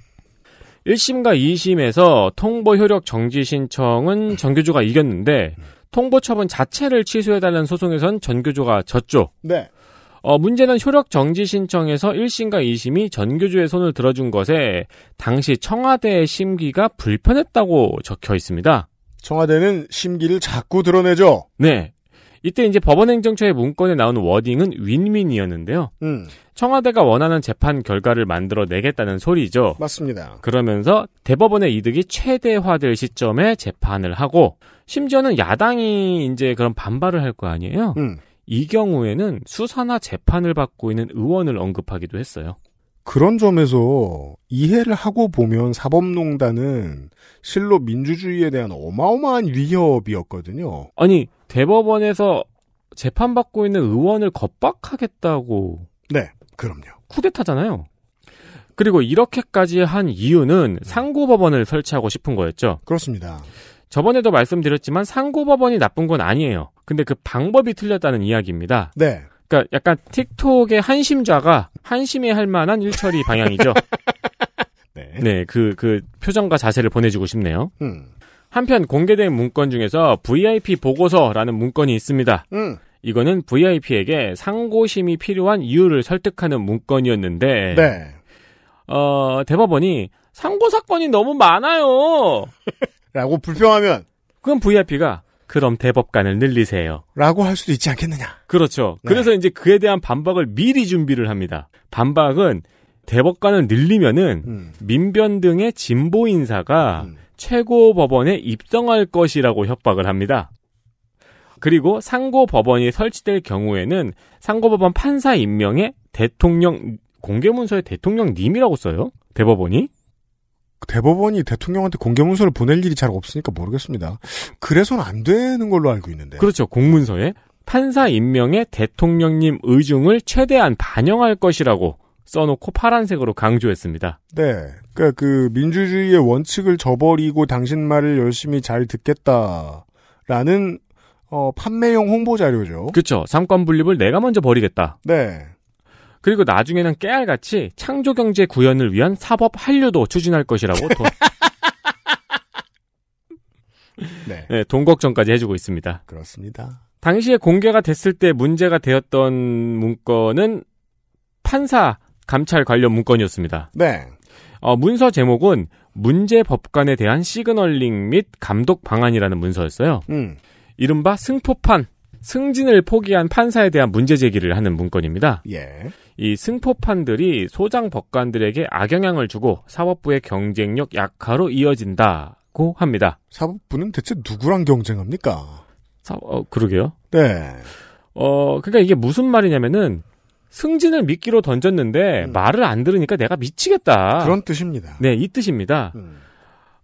1심과 2심에서 통보 효력 정지 신청은 전교조가 이겼는데 통보 처분 자체를 취소해달라는 소송에선 전교조가 졌죠. 네. 어, 문제는 효력 정지 신청에서 1심과 2심이 전교조의 손을 들어준 것에 당시 청와대의 심기가 불편했다고 적혀 있습니다. 청와대는 심기를 자꾸 드러내죠. 네. 이때 이제 법원행정처의 문건에 나온 워딩은 윈윈이었는데요. 음. 청와대가 원하는 재판 결과를 만들어내겠다는 소리죠. 맞습니다. 그러면서 대법원의 이득이 최대화될 시점에 재판을 하고 심지어는 야당이 이제 그런 반발을 할 거 아니에요. 음. 이 경우에는 수사나 재판을 받고 있는 의원을 언급하기도 했어요. 그런 점에서 이해를 하고 보면 사법농단은 실로 민주주의에 대한 어마어마한 위협이었거든요. 아니, 대법원에서 재판받고 있는 의원을 겁박하겠다고. 네, 그럼요. 쿠데타잖아요. 그리고 이렇게까지 한 이유는 네. 상고법원을 설치하고 싶은 거였죠. 그렇습니다. 저번에도 말씀드렸지만 상고법원이 나쁜 건 아니에요. 근데 그 방법이 틀렸다는 이야기입니다. 네. 그러니까 약간 틱톡의 한심자가 한심해 할 만한 일처리 방향이죠. (laughs) 네. 네, 그, 그 표정과 자세를 보내주고 싶네요. 음. 한편 공개된 문건 중에서 VIP 보고서라는 문건이 있습니다. 음. 이거는 VIP에게 상고심이 필요한 이유를 설득하는 문건이었는데, 네. 어, 대법원이 상고 사건이 너무 많아요. (laughs) 라고 불평하면, 그럼 VIP가 그럼 대법관을 늘리세요. 라고 할 수도 있지 않겠느냐. 그렇죠. 네. 그래서 이제 그에 대한 반박을 미리 준비를 합니다. 반박은 대법관을 늘리면은 음. 민변 등의 진보 인사가 음. 최고법원에 입성할 것이라고 협박을 합니다. 그리고 상고법원이 설치될 경우에는 상고법원 판사 임명에 대통령 공개문서에 대통령님이라고 써요. 대법원이. 대법원이 대통령한테 공개 문서를 보낼 일이 잘 없으니까 모르겠습니다. 그래서는 안 되는 걸로 알고 있는데. 그렇죠. 공문서에 판사 임명에 대통령님 의중을 최대한 반영할 것이라고 써놓고 파란색으로 강조했습니다. 네. 그러니까 그 민주주의의 원칙을 저버리고 당신 말을 열심히 잘 듣겠다라는 어, 판매용 홍보 자료죠. 그렇죠. 삼권 분립을 내가 먼저 버리겠다. 네. 그리고 나중에는 깨알같이 창조경제 구현을 위한 사법 한류도 추진할 것이라고 도... (laughs) 네. 네, 돈 걱정까지 해주고 있습니다. 그렇습니다. 당시에 공개가 됐을 때 문제가 되었던 문건은 판사 감찰 관련 문건이었습니다. 네. 어, 문서 제목은 문제 법관에 대한 시그널링 및 감독 방안이라는 문서였어요. 음. 이른바 승포판, 승진을 포기한 판사에 대한 문제 제기를 하는 문건입니다. 예. 이 승포판들이 소장 법관들에게 악영향을 주고 사법부의 경쟁력 약화로 이어진다고 합니다. 사법부는 대체 누구랑 경쟁합니까? 사, 어, 그러게요. 네. 어, 그러니까 이게 무슨 말이냐면은 승진을 미끼로 던졌는데 음. 말을 안 들으니까 내가 미치겠다. 그런 뜻입니다. 네, 이 뜻입니다. 음.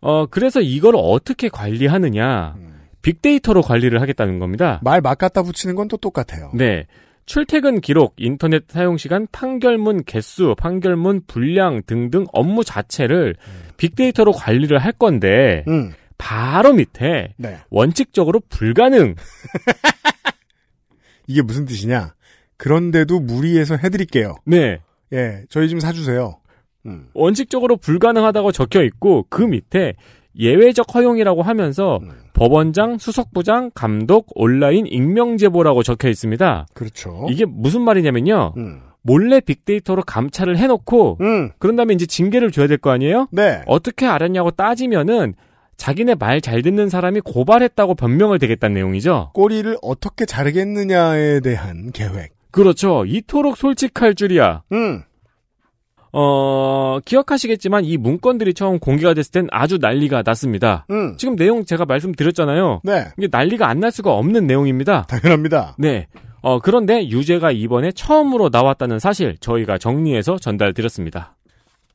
어, 그래서 이걸 어떻게 관리하느냐. 음. 빅데이터로 관리를 하겠다는 겁니다. 말 막 갖다 붙이는 건 또 똑같아요. 네. 출퇴근 기록, 인터넷 사용 시간, 판결문 개수, 판결문 분량 등등 업무 자체를 음. 빅데이터로 관리를 할 건데 음. 바로 밑에 네. 원칙적으로 불가능. (laughs) 이게 무슨 뜻이냐? 그런데도 무리해서 해드릴게요. 네. 예, 저희 좀 사주세요. 음. 원칙적으로 불가능하다고 적혀 있고 그 밑에 예외적 허용이라고 하면서 음. 법원장, 수석부장, 감독, 온라인 익명 제보라고 적혀 있습니다. 그렇죠. 이게 무슨 말이냐면요. 음. 몰래 빅데이터로 감찰을 해놓고 음. 그런 다음에 이제 징계를 줘야 될 거 아니에요? 네. 어떻게 알았냐고 따지면은 자기네 말 잘 듣는 사람이 고발했다고 변명을 되겠다는 내용이죠. 꼬리를 어떻게 자르겠느냐에 대한 계획. 그렇죠. 이토록 솔직할 줄이야. 음. 어, 기억하시겠지만 이 문건들이 처음 공개가 됐을 땐 아주 난리가 났습니다. 음. 지금 내용 제가 말씀드렸잖아요. 네. 이게 난리가 안 날 수가 없는 내용입니다. 당연합니다. 네. 어, 그런데 유죄가 이번에 처음으로 나왔다는 사실 저희가 정리해서 전달드렸습니다.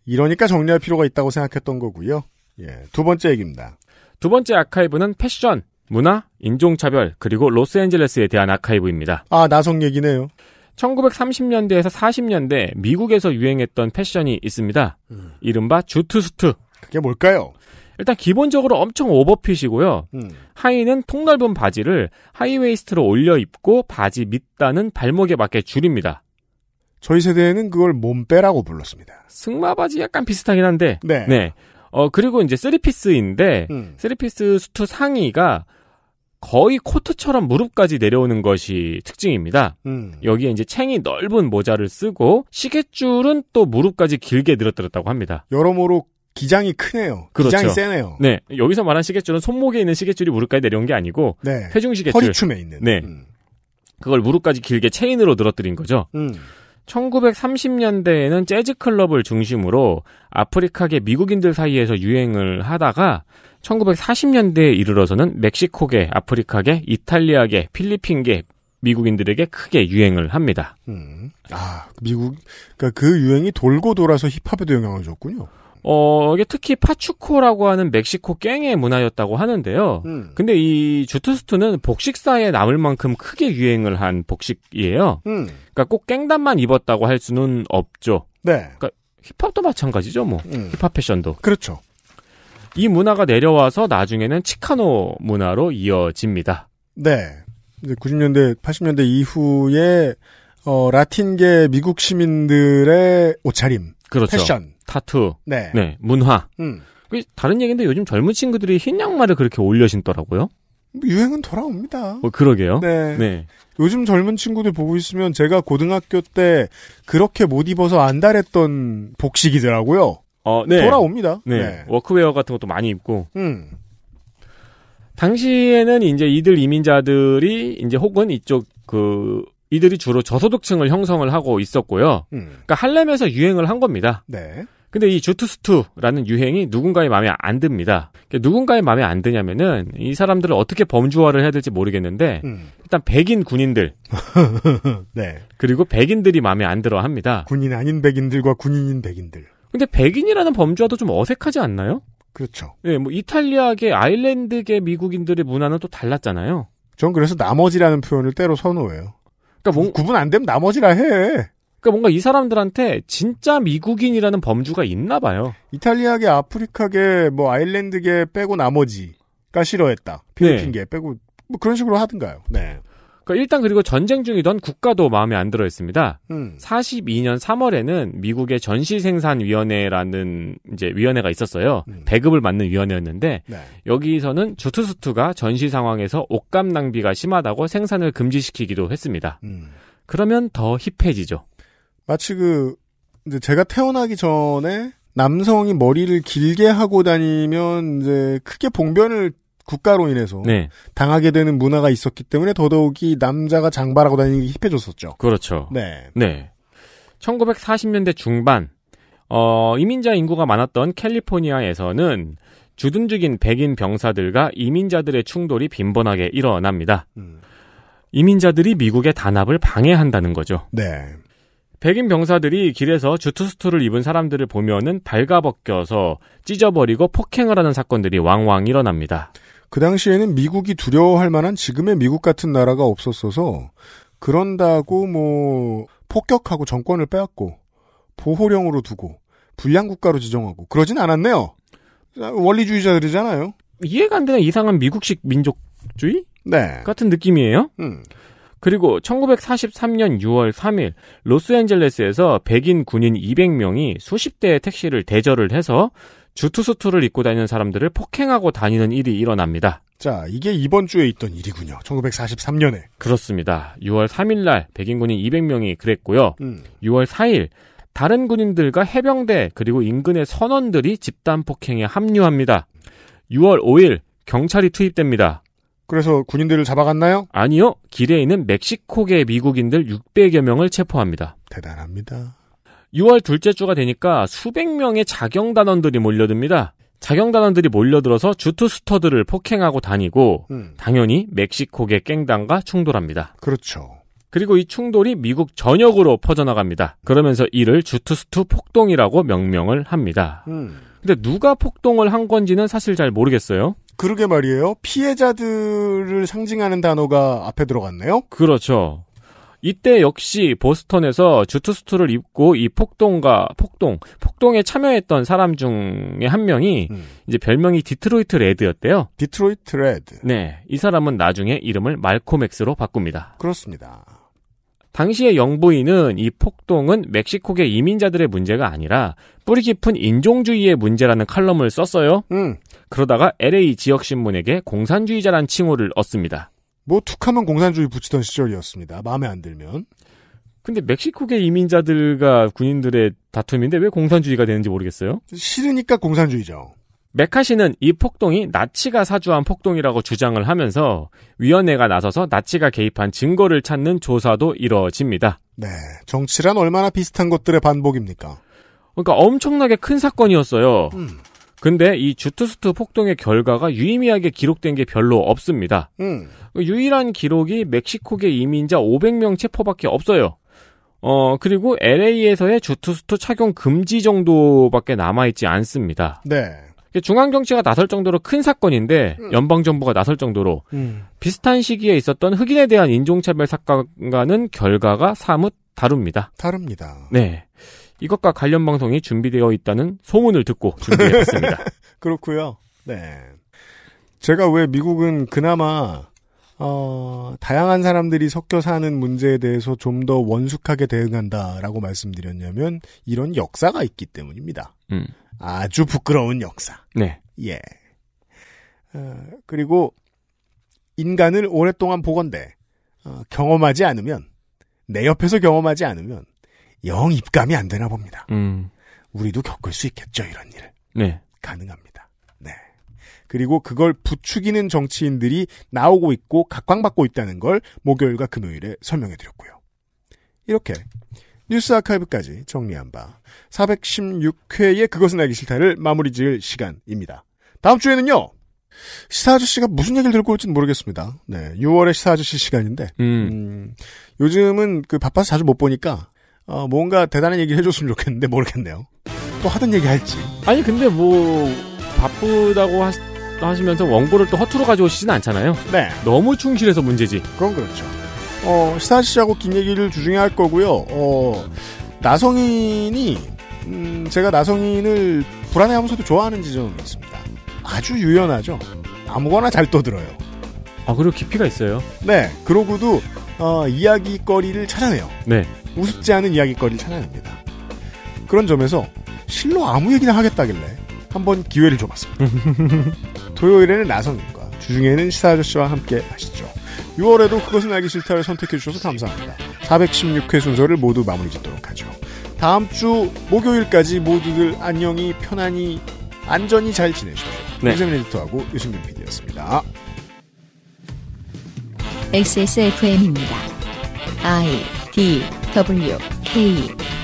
이러니까 정리할 필요가 있다고 생각했던 거고요. 예, 두 번째 얘기입니다. 두 번째 아카이브는 패션, 문화, 인종차별, 그리고 로스앤젤레스에 대한 아카이브입니다. 아, 나성 얘기네요. 1930년대에서 40년대 미국에서 유행했던 패션이 있습니다. 음. 이른바 주트수트. 그게 뭘까요? 일단 기본적으로 엄청 오버핏이고요. 음. 하의는 통넓은 바지를 하이웨이스트로 올려 입고 바지 밑단은 발목에 맞게 줄입니다. 저희 세대에는 그걸 몸빼라고 불렀습니다. 승마바지 약간 비슷하긴 한데. 네. 네. 어, 그리고 이제 쓰리피스인데, 음. 쓰리피스 수트 상의가 거의 코트처럼 무릎까지 내려오는 것이 특징입니다. 음. 여기에 이제 챙이 넓은 모자를 쓰고 시계줄은 또 무릎까지 길게 늘어뜨렸다고 합니다. 여러모로 기장이 크네요. 그렇죠. 기장이 세네요. 네. 여기서 말한 시계줄은 손목에 있는 시계줄이 무릎까지 내려온 게 아니고 네. 회중 시계줄. 허리춤에 있는. 네. 음. 그걸 무릎까지 길게 체인으로 늘어뜨린 거죠. 음. 1930년대에는 재즈 클럽을 중심으로 아프리카계 미국인들 사이에서 유행을 하다가 1940년대에 이르러서는 멕시코계, 아프리카계, 이탈리아계, 필리핀계 미국인들에게 크게 유행을 합니다. 음. 아, 미국, 그러니까 그 유행이 돌고 돌아서 힙합에도 영향을 줬군요. 어, 이게 특히 파추코라고 하는 멕시코 깽의 문화였다고 하는데요. 음. 근데 이 주투스투는 복식사에 남을 만큼 크게 유행을 한 복식이에요. 음. 그러니까 꼭 깽단만 입었다고 할 수는 없죠. 네. 그러니까 힙합도 마찬가지죠, 뭐. 음. 힙합 패션도. 그렇죠. 이 문화가 내려와서 나중에는 치카노 문화로 이어집니다. 네. 90년대, 80년대 이후에 어, 라틴계 미국 시민들의 옷차림, 그렇죠. 패션, 타투, 네, 네 문화. 음. 그 다른 얘기인데 요즘 젊은 친구들이 흰 양말을 그렇게 올려 신더라고요. 유행은 돌아옵니다. 뭐 그러게요. 네. 네. 요즘 젊은 친구들 보고 있으면 제가 고등학교 때 그렇게 못 입어서 안달했던 복식이더라고요. 어, 네. 돌아옵니다. 네. 네. 워크웨어 같은 것도 많이 입고. 음. 당시에는 이제 이들 이민자들이 이제 혹은 이쪽 그 이들이 주로 저소득층을 형성을 하고 있었고요. 음. 그러니까 할렘에서 유행을 한 겁니다. 네. 근데 이 주투스투라는 유행이 누군가의 마음에 안 듭니다. 그러니까 누군가의 마음에 안 드냐면은 이 사람들을 어떻게 범주화를 해야 될지 모르겠는데 음. 일단 백인 군인들 (laughs) 네. 그리고 백인들이 마음에 안 들어 합니다. 군인 아닌 백인들과 군인인 백인들. 근데 백인이라는 범주화도 좀 어색하지 않나요? 그렇죠. 예, 뭐 이탈리아계 아일랜드계 미국인들의 문화는 또 달랐잖아요. 전 그래서 나머지라는 표현을 때로 선호해요. 그러니까 뭐, 구분 안 되면 나머지라 해. 그러니까 뭔가 이 사람들한테 진짜 미국인이라는 범주가 있나 봐요. 이탈리아계, 아프리카계, 뭐 아일랜드계 빼고 나머지가 싫어했다. 필리핀계 네. 빼고 뭐 그런 식으로 하든가요. 네. 그러니까 일단 그리고 전쟁 중이던 국가도 마음에 안 들어 했습니다. 음. 42년 3월에는 미국의 전시생산위원회라는 이제 위원회가 있었어요. 음. 배급을 맡는 위원회였는데 네. 여기서는 주투수투가 전시 상황에서 옷감 낭비가 심하다고 생산을 금지시키기도 했습니다. 음. 그러면 더 힙해지죠. 마치 그 이제 제가 태어나기 전에 남성이 머리를 길게 하고 다니면 이제 크게 봉변을 국가로 인해서 네. 당하게 되는 문화가 있었기 때문에 더더욱이 남자가 장발하고 다니는 게 힙해졌었죠. 그렇죠. 네. 네. 1940년대 중반 어, 이민자 인구가 많았던 캘리포니아에서는 주둔적인 백인 병사들과 이민자들의 충돌이 빈번하게 일어납니다. 음. 이민자들이 미국의 단합을 방해한다는 거죠. 네. 백인 병사들이 길에서 주투스투를 입은 사람들을 보면은 발가벗겨서 찢어버리고 폭행을 하는 사건들이 왕왕 일어납니다. 그 당시에는 미국이 두려워할 만한 지금의 미국 같은 나라가 없었어서 그런다고 뭐 폭격하고 정권을 빼앗고 보호령으로 두고 불량 국가로 지정하고 그러진 않았네요. 원리주의자들이잖아요. 이해가 안 되는 이상한 미국식 민족주의 네. 같은 느낌이에요. 음. 그리고 1943년 6월 3일 로스앤젤레스에서 백인 군인 200명이 수십 대의 택시를 대절을 해서 주투수투를 입고 다니는 사람들을 폭행하고 다니는 일이 일어납니다. 자, 이게 이번 주에 있던 일이군요. 1943년에. 그렇습니다. 6월 3일 날 백인군인 200명이 그랬고요. 음. 6월 4일 다른 군인들과 해병대 그리고 인근의 선원들이 집단 폭행에 합류합니다. 6월 5일 경찰이 투입됩니다. 그래서 군인들을 잡아갔나요? 아니요. 길에 있는 멕시코계 미국인들 600여 명을 체포합니다. 대단합니다. 6월 둘째 주가 되니까 수백 명의 자경 단원들이 몰려듭니다. 자경 단원들이 몰려들어서 주투스터들을 폭행하고 다니고 음. 당연히 멕시코계 깽당과 충돌합니다. 그렇죠. 그리고 이 충돌이 미국 전역으로 퍼져나갑니다. 그러면서 이를 주투스투 폭동이라고 명명을 합니다. 음. 근데 누가 폭동을 한 건지는 사실 잘 모르겠어요. 그러게 말이에요. 피해자들을 상징하는 단어가 앞에 들어갔네요. 그렇죠. 이때 역시 보스턴에서 주투스투를 입고 이 폭동과 폭동, 폭동에 참여했던 사람 중에 한 명이 음. 이제 별명이 디트로이트 레드였대요. 디트로이트 레드. 네. 이 사람은 나중에 이름을 말코맥스로 바꿉니다. 그렇습니다. 당시의 영부인은 이 폭동은 멕시코계 이민자들의 문제가 아니라 뿌리 깊은 인종주의의 문제라는 칼럼을 썼어요. 음. 그러다가 LA 지역 신문에게 공산주의자란 칭호를 얻습니다. 뭐 툭하면 공산주의 붙이던 시절이었습니다. 마음에 안 들면. 근데 멕시코계 이민자들과 군인들의 다툼인데 왜 공산주의가 되는지 모르겠어요. 싫으니까 공산주의죠. 메카시는 이 폭동이 나치가 사주한 폭동이라고 주장을 하면서 위원회가 나서서 나치가 개입한 증거를 찾는 조사도 이뤄집니다. 네. 정치란 얼마나 비슷한 것들의 반복입니까? 그러니까 엄청나게 큰 사건이었어요. 음. 근데 이 주트스트 폭동의 결과가 유의미하게 기록된 게 별로 없습니다. 음. 유일한 기록이 멕시코계 이민자 500명 체포밖에 없어요. 어, 그리고 LA에서의 주투스트 착용 금지 정도밖에 남아있지 않습니다. 네. 중앙정치가 나설 정도로 큰 사건인데, 음. 연방정부가 나설 정도로, 음. 비슷한 시기에 있었던 흑인에 대한 인종차별 사건과는 결과가 사뭇 다릅니다. 다릅니다. 네. 이것과 관련 방송이 준비되어 있다는 소문을 듣고 준비해봤습니다. (laughs) 그렇고요. 네. 제가 왜 미국은 그나마 어, 다양한 사람들이 섞여 사는 문제에 대해서 좀 더 원숙하게 대응한다라고 말씀드렸냐면 이런 역사가 있기 때문입니다. 음. 아주 부끄러운 역사. 네. 예. 어, 그리고 인간을 오랫동안 보건대 어, 경험하지 않으면 내 옆에서 경험하지 않으면 영 입감이 안 되나 봅니다. 음. 우리도 겪을 수 있겠죠 이런 일. 네. 가능합니다. 네. 그리고 그걸 부추기는 정치인들이 나오고 있고 각광받고 있다는 걸 목요일과 금요일에 설명해 드렸고요. 이렇게 뉴스 아카이브까지 정리한 바 416회의 그것은 알기 싫다를 마무리 지을 시간입니다. 다음 주에는요. 시사 아저씨가 무슨 얘기를 들고 올지는 모르겠습니다. 네, 6월에 시사 아저씨 시간인데 음. 음, 요즘은 그 바빠서 자주 못 보니까 어, 뭔가 대단한 얘기를 해줬으면 좋겠는데 모르겠네요. 또 하던 얘기 할지. 아니 근데 뭐 바쁘다고 하, 하시면서 원고를 또 허투루 가져오시진 않잖아요. 네. 너무 충실해서 문제지. 그건 그렇죠. 어, 시사 시하고긴 얘기를 주중에 할 거고요. 어, 나성인이 음, 제가 나성인을 불안해하면서도 좋아하는 지점이 있습니다. 아주 유연하죠. 아무거나 잘 떠들어요. 아 그리고 깊이가 있어요. 네. 그러고도 어, 이야기거리를 찾아내요. 네. 우습지 않은 이야기거리를 찾아야 니다 그런 점에서 실로 아무 얘기나 하겠다길래 한번 기회를 줘봤습니다. (laughs) 토요일에는 나성님과 주중에는 시사 아저씨와 함께 하시죠. 6월에도 그것은 알기 싫다를 선택해 주셔서 감사합니다. 416회 순서를 모두 마무리 짓도록 하죠. 다음 주 목요일까지 모두들 안녕히 편안히 안전히 잘 지내십시오. 네. 유세민 에디터하고 유승민 PD였습니다. XSFM입니다. I D W K.